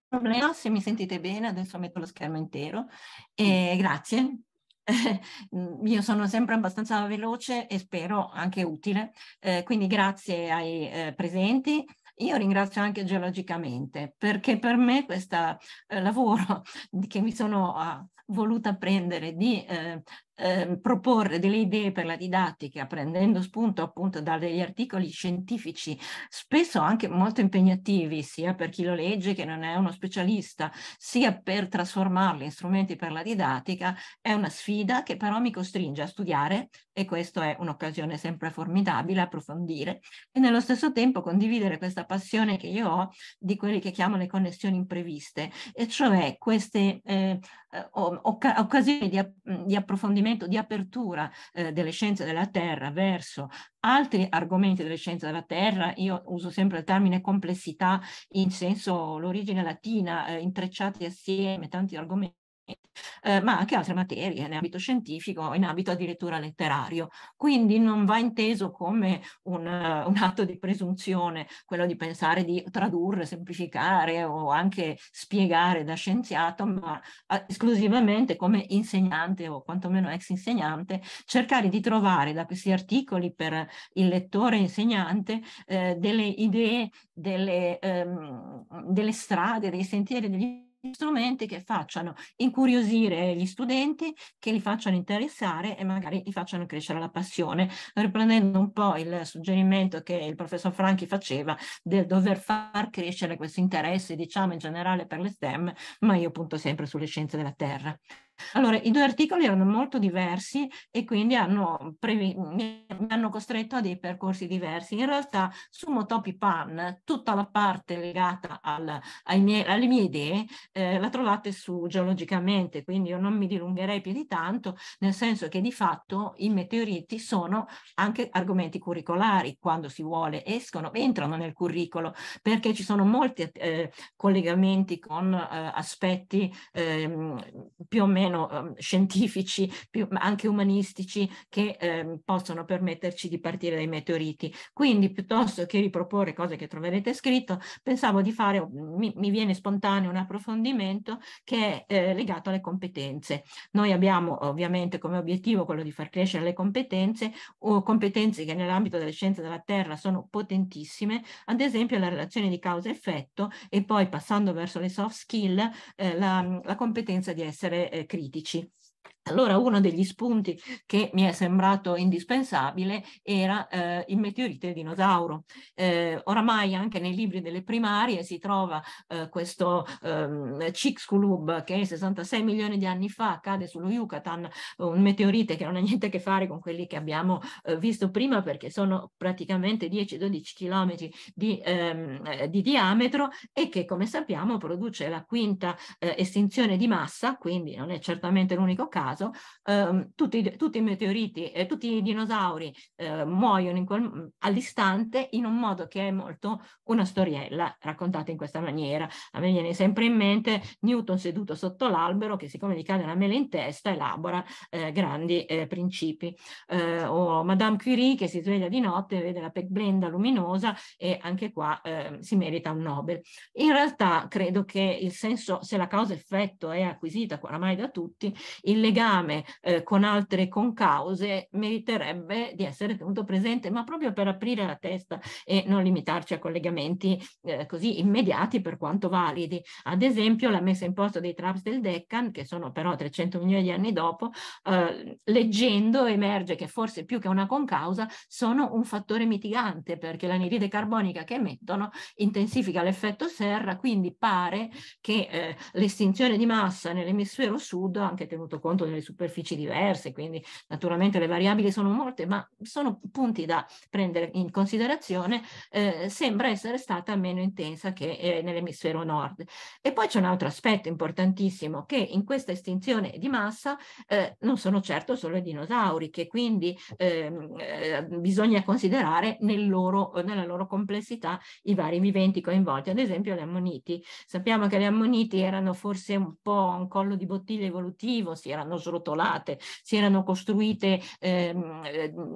problema, se mi sentite bene, adesso metto lo schermo intero. E grazie io sono sempre abbastanza veloce e spero anche utile, eh, quindi grazie ai eh, presenti. Io ringrazio anche geologicamente perché per me questo eh, lavoro che mi sono ah, voluta prendere di eh, Ehm, proporre delle idee per la didattica prendendo spunto appunto da degli articoli scientifici spesso anche molto impegnativi sia per chi lo legge che non è uno specialista sia per trasformarli in strumenti per la didattica è una sfida che però mi costringe a studiare e questa è un'occasione sempre formidabile approfondire e nello stesso tempo condividere questa passione che io ho di quelli che chiamo le connessioni impreviste e cioè queste eh, eh occasioni di, di approfondimento movimento di apertura eh, delle scienze della Terra verso altri argomenti delle scienze della Terra, io uso sempre il termine complessità in senso l'origine latina, eh, intrecciati assieme tanti argomenti eh, ma anche altre materie in ambito scientifico, in ambito addirittura letterario. Quindi non va inteso come un, eh, un atto di presunzione quello di pensare di tradurre, semplificare o anche spiegare da scienziato, ma eh, esclusivamente come insegnante o quantomeno ex insegnante, cercare di trovare da questi articoli per il lettore insegnante eh, delle idee, delle, ehm, delle strade, dei sentieri, degli strumenti che facciano incuriosire gli studenti, che li facciano interessare e magari li facciano crescere la passione, riprendendo un po' il suggerimento che il professor Franchi faceva del dover far crescere questo interesse, diciamo in generale per le STEM, ma io punto sempre sulle scienze della Terra. Allora, i due articoli erano molto diversi e quindi hanno mi hanno costretto a dei percorsi diversi. In realtà su Motopi Pan tutta la parte legata al, mie- alle mie idee eh, la trovate su geologicamente, quindi io non mi dilungherei più di tanto, nel senso che di fatto i meteoriti sono anche argomenti curricolari quando si vuole, escono, entrano nel curriculum perché ci sono molti eh, collegamenti con eh, aspetti ehm, più o meno siano um, scientifici, più, anche umanistici, che um, possono permetterci di partire dai meteoriti. Quindi piuttosto che riproporre cose che troverete scritto, pensavo di fare, mi, mi viene spontaneo un approfondimento che è eh, legato alle competenze. Noi abbiamo ovviamente come obiettivo quello di far crescere le competenze, o competenze che nell'ambito delle scienze della Terra sono potentissime, ad esempio la relazione di causa-effetto e poi passando verso le soft skill eh, la, la, competenza di essere eh, critici. Allora uno degli spunti che mi è sembrato indispensabile era eh, il meteorite e dinosauro. Eh, oramai anche nei libri delle primarie si trova eh, questo ehm, Chicxulub che 66 milioni di anni fa cade sullo Yucatan, un meteorite che non ha niente a che fare con quelli che abbiamo eh, visto prima perché sono praticamente 10-12 chilometri di, ehm, eh, di, diametro e che come sappiamo produce la quinta eh, estinzione di massa, quindi non è certamente l'unico caso caso, ehm, tutti, tutti, i meteoriti e eh, tutti i dinosauri eh, muoiono quel, mm, all'istante in un modo che è molto una storiella raccontata in questa maniera. A me viene sempre in mente Newton seduto sotto l'albero che siccome gli cade una mela in testa elabora eh, grandi eh, principi. Eh, o Madame Curie che si sveglia di notte, vede la pecblenda luminosa e anche qua ehm, si merita un Nobel. In realtà credo che il senso, se la causa effetto è acquisita oramai da tutti, il legame legame eh, con altre concause meriterebbe di essere tenuto presente, ma proprio per aprire la testa e non limitarci a collegamenti eh, così immediati per quanto validi. Ad esempio la messa in posto dei traps del Deccan, che sono però 300 milioni di anni dopo, eh, leggendo emerge che forse più che una concausa sono un fattore mitigante perché l'anidride carbonica che emettono intensifica l'effetto serra, quindi pare che eh, l'estinzione di massa nell'emisfero sud, anche tenuto conto del delle superfici diverse, quindi naturalmente le variabili sono molte, ma sono punti da prendere in considerazione, eh, sembra essere stata meno intensa che eh, nell'emisfero nord. E poi c'è un altro aspetto importantissimo, che in questa estinzione di massa eh, non sono certo solo i dinosauri, che quindi ehm, eh, bisogna considerare nel loro, nella loro complessità i vari viventi coinvolti, ad esempio le ammoniti. Sappiamo che le ammoniti erano forse un po' un collo di bottiglia evolutivo, si erano srotolate, si erano costruite ehm,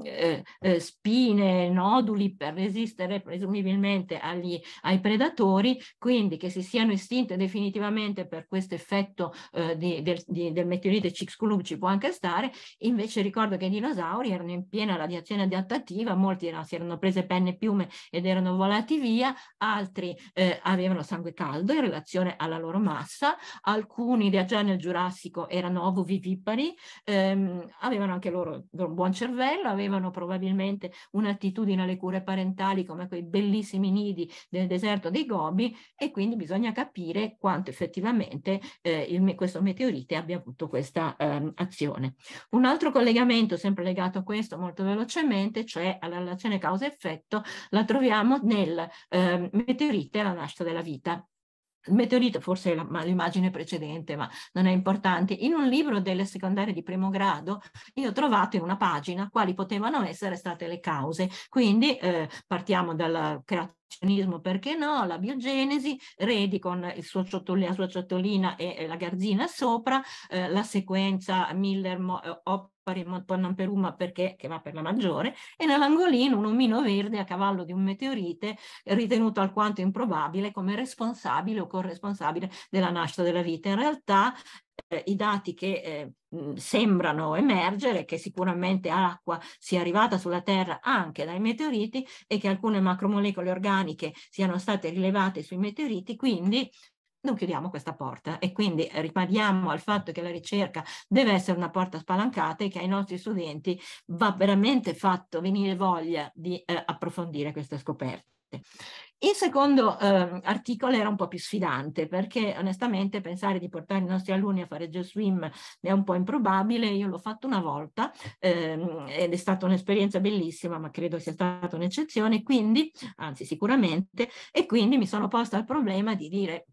eh, eh, spine, noduli per resistere presumibilmente agli, ai predatori, quindi che si siano estinte definitivamente per questo effetto eh, di, del, di, del meteorite Chicxulub ci può anche stare, invece ricordo che i dinosauri erano in piena radiazione adattativa, molti erano, si erano prese penne e piume ed erano volati via, altri eh, avevano sangue caldo in relazione alla loro massa, alcuni già nel Giurassico erano ovovivi Lipari, ehm, avevano anche loro un buon cervello, avevano probabilmente un'attitudine alle cure parentali come quei bellissimi nidi del deserto dei Gobi e quindi bisogna capire quanto effettivamente eh, il, questo meteorite abbia avuto questa ehm, azione. Un altro collegamento sempre legato a questo molto velocemente, cioè alla relazione causa-effetto, la troviamo nel ehm, meteorite alla nascita della vita meteorito, forse l'immagine precedente, ma non è importante, in un libro delle secondarie di primo grado io ho trovato in una pagina quali potevano essere state le cause. Quindi eh, partiamo dal creazionismo, perché no, la biogenesi, Redi con suo, la sua ciotolina e, e la garzina sopra, eh, la sequenza miller eh, op Pannamperuma perché, che va per la maggiore, e nell'angolino un omino verde a cavallo di un meteorite ritenuto alquanto improbabile come responsabile o corresponsabile della nascita della vita. In realtà eh, i dati che eh, sembrano emergere che sicuramente acqua sia arrivata sulla Terra anche dai meteoriti e che alcune macromolecole organiche siano state rilevate sui meteoriti, quindi non chiudiamo questa porta e quindi ripariamo al fatto che la ricerca deve essere una porta spalancata e che ai nostri studenti va veramente fatto venire voglia di eh, approfondire queste scoperte. Il secondo eh, articolo era un po' più sfidante perché onestamente pensare di portare i nostri alunni a fare G-Swim è un po' improbabile, io l'ho fatto una volta ehm, ed è stata un'esperienza bellissima ma credo sia stata un'eccezione, quindi, anzi sicuramente, e quindi mi sono posta al problema di dire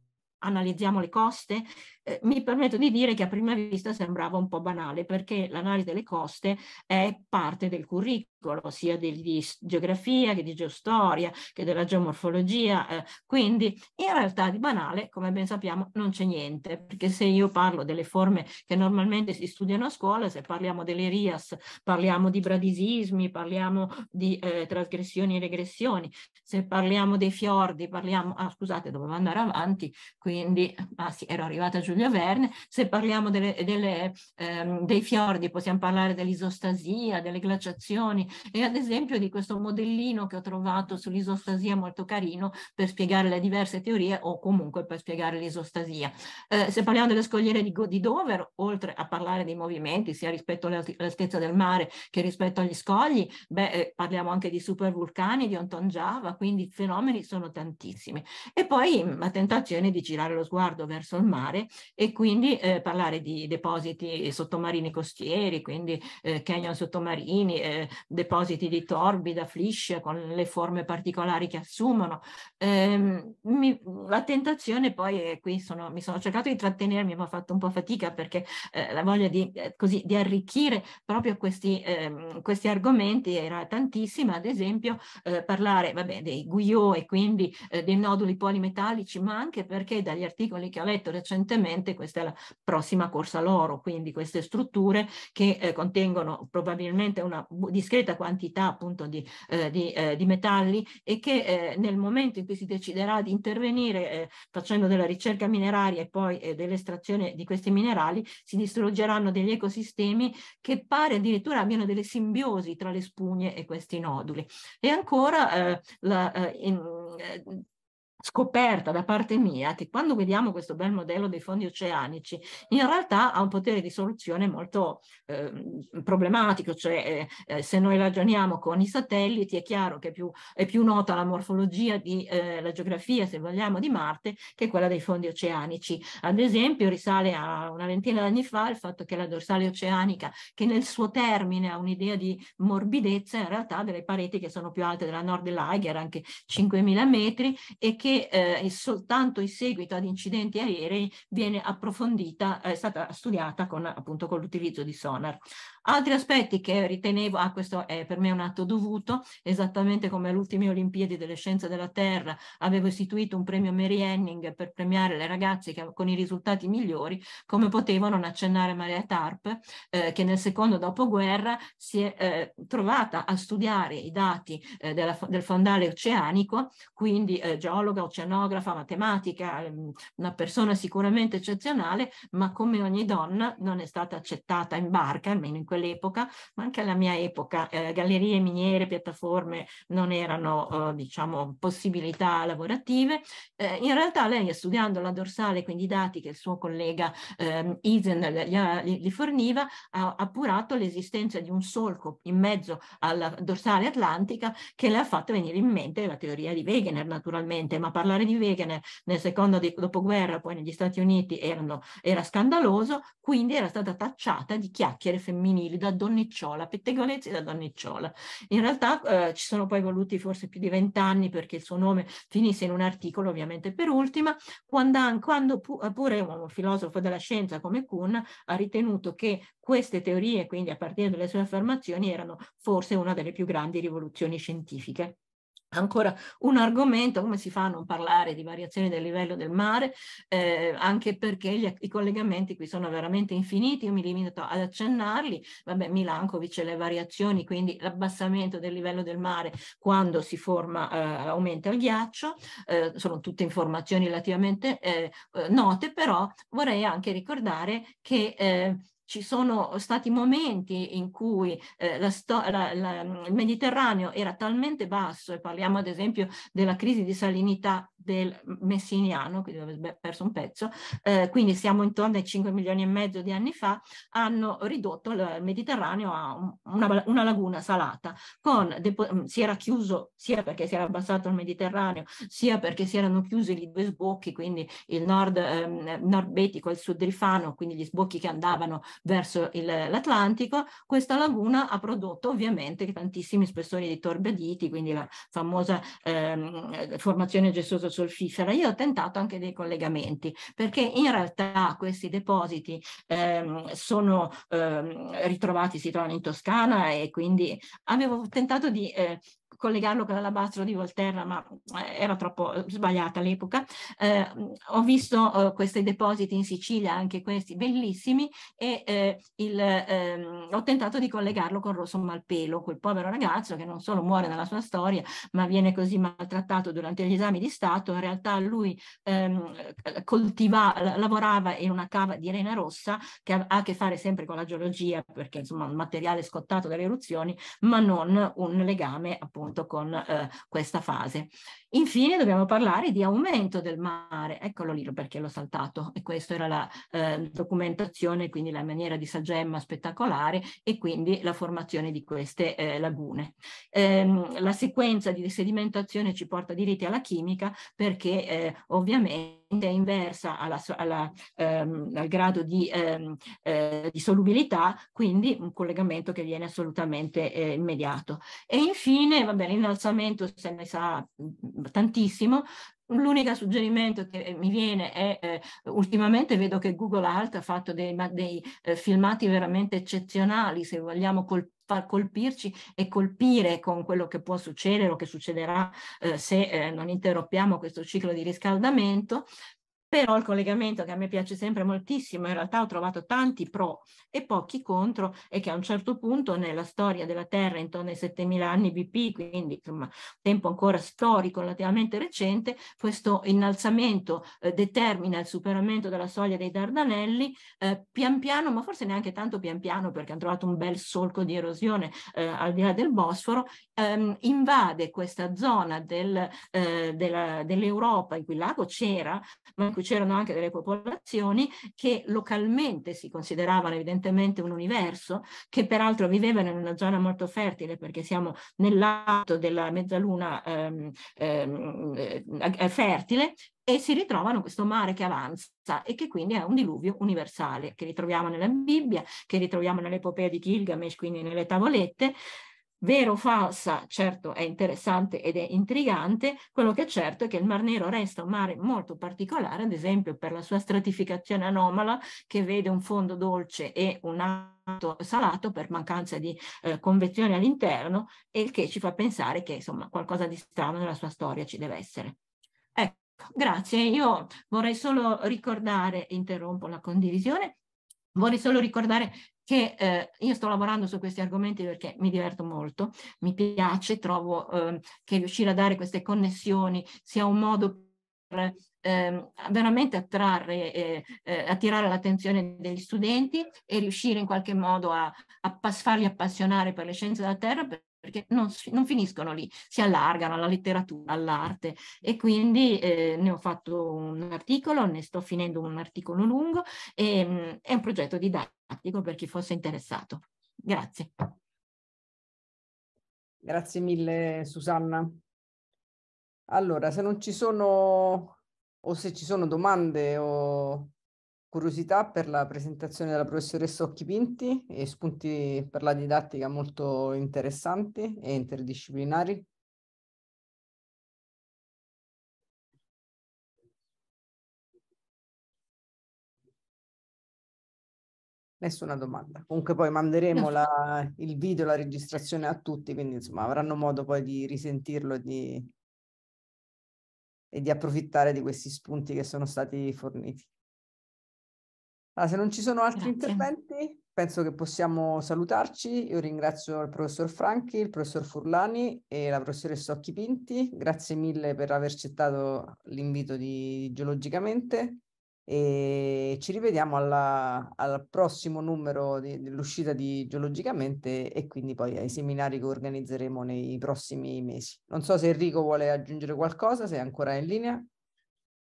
analizziamo le coste, eh, mi permetto di dire che a prima vista sembrava un po' banale perché l'analisi delle coste è parte del curriculum sia di, di geografia che di geostoria che della geomorfologia, eh, quindi in realtà di banale, come ben sappiamo, non c'è niente, perché se io parlo delle forme che normalmente si studiano a scuola, se parliamo delle RIAS, parliamo di bradisismi, parliamo di eh, trasgressioni e regressioni, se parliamo dei fiordi, parliamo, ah, scusate, dovevo andare avanti, quindi ah, sì, ero arrivata giù Giulio Verne, se parliamo delle, delle, ehm, dei fiordi possiamo parlare dell'isostasia, delle glaciazioni e ad esempio di questo modellino che ho trovato sull'isostasia molto carino per spiegare le diverse teorie o comunque per spiegare l'isostasia. Eh, se parliamo delle scogliere di, di, Dover, oltre a parlare dei movimenti sia rispetto all'altezza del mare che rispetto agli scogli, beh, eh, parliamo anche di supervulcani, di Anton Java, quindi i fenomeni sono tantissimi. E poi mm, la tentazione di girare lo sguardo verso il mare e quindi eh, parlare di depositi sottomarini costieri, quindi eh, canyon sottomarini, eh, depositi di torbida, fliscia con le forme particolari che assumono. Ehm, mi, la tentazione poi, eh, qui sono, mi sono cercato di trattenermi, ma ho fatto un po' fatica perché eh, la voglia di, eh, così, di arricchire proprio questi, ehm, questi argomenti era tantissima, ad esempio eh, parlare vabbè, dei guio e quindi dei noduli polimetallici, ma anche perché dagli articoli che ho letto recentemente probabilmente questa è la prossima corsa loro, quindi queste strutture che eh, contengono probabilmente una discreta quantità appunto di, eh, di, eh, di metalli e che eh, nel momento in cui si deciderà di intervenire eh, facendo della ricerca mineraria e poi eh, dell'estrazione di questi minerali si distruggeranno degli ecosistemi che pare addirittura abbiano delle simbiosi tra le spugne e questi noduli. E ancora la, in, scoperta da parte mia che quando vediamo questo bel modello dei fondi oceanici in realtà ha un potere di soluzione molto eh, problematico, cioè eh, eh, se noi ragioniamo con i satelliti è chiaro che è più, è più nota la morfologia di eh, la geografia, se vogliamo, di Marte che quella dei fondi oceanici. Ad esempio risale a una ventina d'anni fa il fatto che la dorsale oceanica, che nel suo termine ha un'idea di morbidezza, in realtà ha delle pareti che sono più alte della Nord Lager, anche 5.000 metri, e che e, eh, e soltanto in seguito ad incidenti aerei viene approfondita, è stata studiata con, appunto con l'utilizzo di sonar. Altri aspetti che ritenevo, ah questo è per me un atto dovuto, esattamente come alle ultime Olimpiadi delle Scienze della Terra avevo istituito un premio Mary Henning per premiare le ragazze che, con i risultati migliori, come potevo non accennare Maria Tarp, eh, che nel secondo dopoguerra si è eh, trovata a studiare i dati eh, della, del fondale oceanico, quindi eh, geologa, oceanografa, matematica, ehm, una persona sicuramente eccezionale, ma come ogni donna non è stata accettata in barca, almeno in quell'epoca, ma anche alla mia epoca, eh, gallerie, miniere, piattaforme non erano, eh, diciamo, possibilità lavorative. Eh, in realtà lei, studiando la dorsale, quindi i dati che il suo collega Isen ehm, gli, gli, forniva, ha appurato l'esistenza di un solco in mezzo alla dorsale atlantica che le ha fatto venire in mente la teoria di Wegener, naturalmente, ma parlare di Wegener nel secondo dopoguerra, poi negli Stati Uniti erano, era scandaloso, quindi era stata tacciata di chiacchiere femminili da donnicciola, pettegolezzi da donnicciola. In realtà eh, ci sono poi voluti forse più di vent'anni perché il suo nome finisse in un articolo, ovviamente per ultima, quando, quando pu, eh, pure un filosofo della scienza come Kuhn ha ritenuto che queste teorie, quindi a partire dalle sue affermazioni, erano forse una delle più grandi rivoluzioni scientifiche ancora un argomento, come si fa a non parlare di variazioni del livello del mare, eh, anche perché gli, i collegamenti qui sono veramente infiniti, io mi limito ad accennarli, vabbè Milankovic e le variazioni, quindi l'abbassamento del livello del mare quando si forma, eh, aumenta il ghiaccio, eh, sono tutte informazioni relativamente eh, eh, note, però vorrei anche ricordare che eh, ci sono stati momenti in cui eh, la la, la, il Mediterraneo era talmente basso, e parliamo ad esempio della crisi di salinità del messiniano, quindi aveva perso un pezzo, eh, quindi siamo intorno ai 5 milioni e mezzo di anni fa, hanno ridotto il Mediterraneo a una, una, laguna salata. Con, mm, si era chiuso sia perché si era abbassato il Mediterraneo, sia perché si erano chiusi gli due sbocchi, quindi il nord, ehm, nord betico e il sud rifano, quindi gli sbocchi che andavano verso l'Atlantico, questa laguna ha prodotto ovviamente tantissimi spessori di torbiditi, quindi la famosa ehm, formazione gessosa solfifera. Io ho tentato anche dei collegamenti, perché in realtà questi depositi ehm, sono ehm, ritrovati, si trovano in Toscana e quindi avevo tentato di eh, collegarlo con l'alabastro di Volterra, ma eh, era troppo eh, sbagliata all'epoca. Eh, ho visto eh, questi depositi in Sicilia, anche questi bellissimi, e eh, il, ehm, ho tentato di collegarlo con Rosso Malpelo, quel povero ragazzo che non solo muore nella sua storia, ma viene così maltrattato durante gli esami di Stato. In realtà lui ehm, coltivava, lavorava in una cava di arena rossa che ha, ha a che fare sempre con la geologia, perché insomma un materiale scottato dalle eruzioni, ma non un legame appunto appunto con eh, questa fase. Infine dobbiamo parlare di aumento del mare, eccolo lì perché l'ho saltato e questa era la eh, documentazione, quindi la maniera di Sagemma spettacolare e quindi la formazione di queste eh, lagune. Ehm, la sequenza di sedimentazione ci porta diritti alla chimica perché eh, ovviamente è inversa alla, alla, ehm, al grado di, ehm, eh, di, solubilità, quindi un collegamento che viene assolutamente eh, immediato. E infine, va bene, l'innalzamento se ne sa tantissimo. L'unico suggerimento che mi viene è eh, ultimamente vedo che Google Alt ha fatto dei, dei eh, filmati veramente eccezionali se vogliamo col, far colpirci e colpire con quello che può succedere o che succederà eh, se eh, non interrompiamo questo ciclo di riscaldamento però il collegamento che a me piace sempre moltissimo, in realtà ho trovato tanti pro e pochi contro, è che a un certo punto nella storia della Terra, intorno ai 7000 anni BP, quindi insomma, tempo ancora storico relativamente recente, questo innalzamento eh, determina il superamento della soglia dei Dardanelli, eh, pian piano, ma forse neanche tanto pian piano, perché hanno trovato un bel solco di erosione eh, al di là del Bosforo, ehm, invade questa zona del, eh, della, dell'Europa in cui il lago c'era, ma in cui c'erano anche delle popolazioni che localmente si consideravano evidentemente un universo, che peraltro vivevano in una zona molto fertile perché siamo nell'alto della mezzaluna ehm, ehm, eh, fertile e si ritrovano questo mare che avanza e che quindi è un diluvio universale che ritroviamo nella Bibbia, che ritroviamo nell'epopea di Gilgamesh, quindi nelle tavolette, Vero o falsa, certo è interessante ed è intrigante, quello che è certo è che il Mar Nero resta un mare molto particolare, ad esempio per la sua stratificazione anomala che vede un fondo dolce e un alto salato per mancanza di eh, convezione all'interno e il che ci fa pensare che insomma qualcosa di strano nella sua storia ci deve essere. Ecco, grazie. Io vorrei solo ricordare, interrompo la condivisione, Vorrei solo ricordare che eh, io sto lavorando su questi argomenti perché mi diverto molto, mi piace, trovo eh, che riuscire a dare queste connessioni sia un modo per eh, veramente attrarre, eh, eh, attirare l'attenzione degli studenti e riuscire in qualche modo a, a farli appassionare per le scienze della terra, per perché non, non, finiscono lì, si allargano alla letteratura, all'arte e quindi eh, ne ho fatto un articolo, ne sto finendo un articolo lungo e mh, mm, è un progetto didattico per chi fosse interessato. Grazie. Grazie mille Susanna. Allora, se non ci sono o se ci sono domande o curiosità per la presentazione della professoressa Occhi Pinti e spunti per la didattica molto interessanti e interdisciplinari. Nessuna domanda. Comunque poi manderemo la, il video, la registrazione a tutti, quindi insomma avranno modo poi di risentirlo e di, e di approfittare di questi spunti che sono stati forniti. Allora, ah, se non ci sono altri Grazie. interventi, penso che possiamo salutarci. Io ringrazio il professor Franchi, il professor Furlani e la professoressa Occhi Pinti. Grazie mille per aver accettato l'invito di Geologicamente e ci rivediamo alla, al prossimo numero di, dell'uscita di Geologicamente e quindi poi ai seminari che organizzeremo nei prossimi mesi. Non so se Enrico vuole aggiungere qualcosa, se è ancora in linea.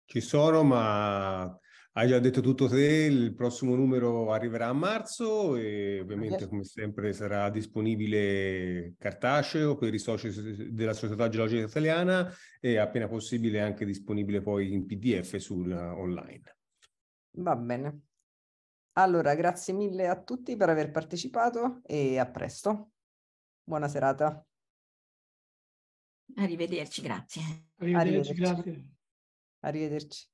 Ci sono, ma hai già detto tutto te, il prossimo numero arriverà a marzo e ovviamente come sempre sarà disponibile cartaceo per i soci della Società Geologica Italiana e appena possibile anche disponibile poi in PDF sul, online. Va bene. Allora, grazie mille a tutti per aver partecipato e a presto. Buona serata. Arrivederci, grazie. Arrivederci. Arrivederci. Grazie. Arrivederci.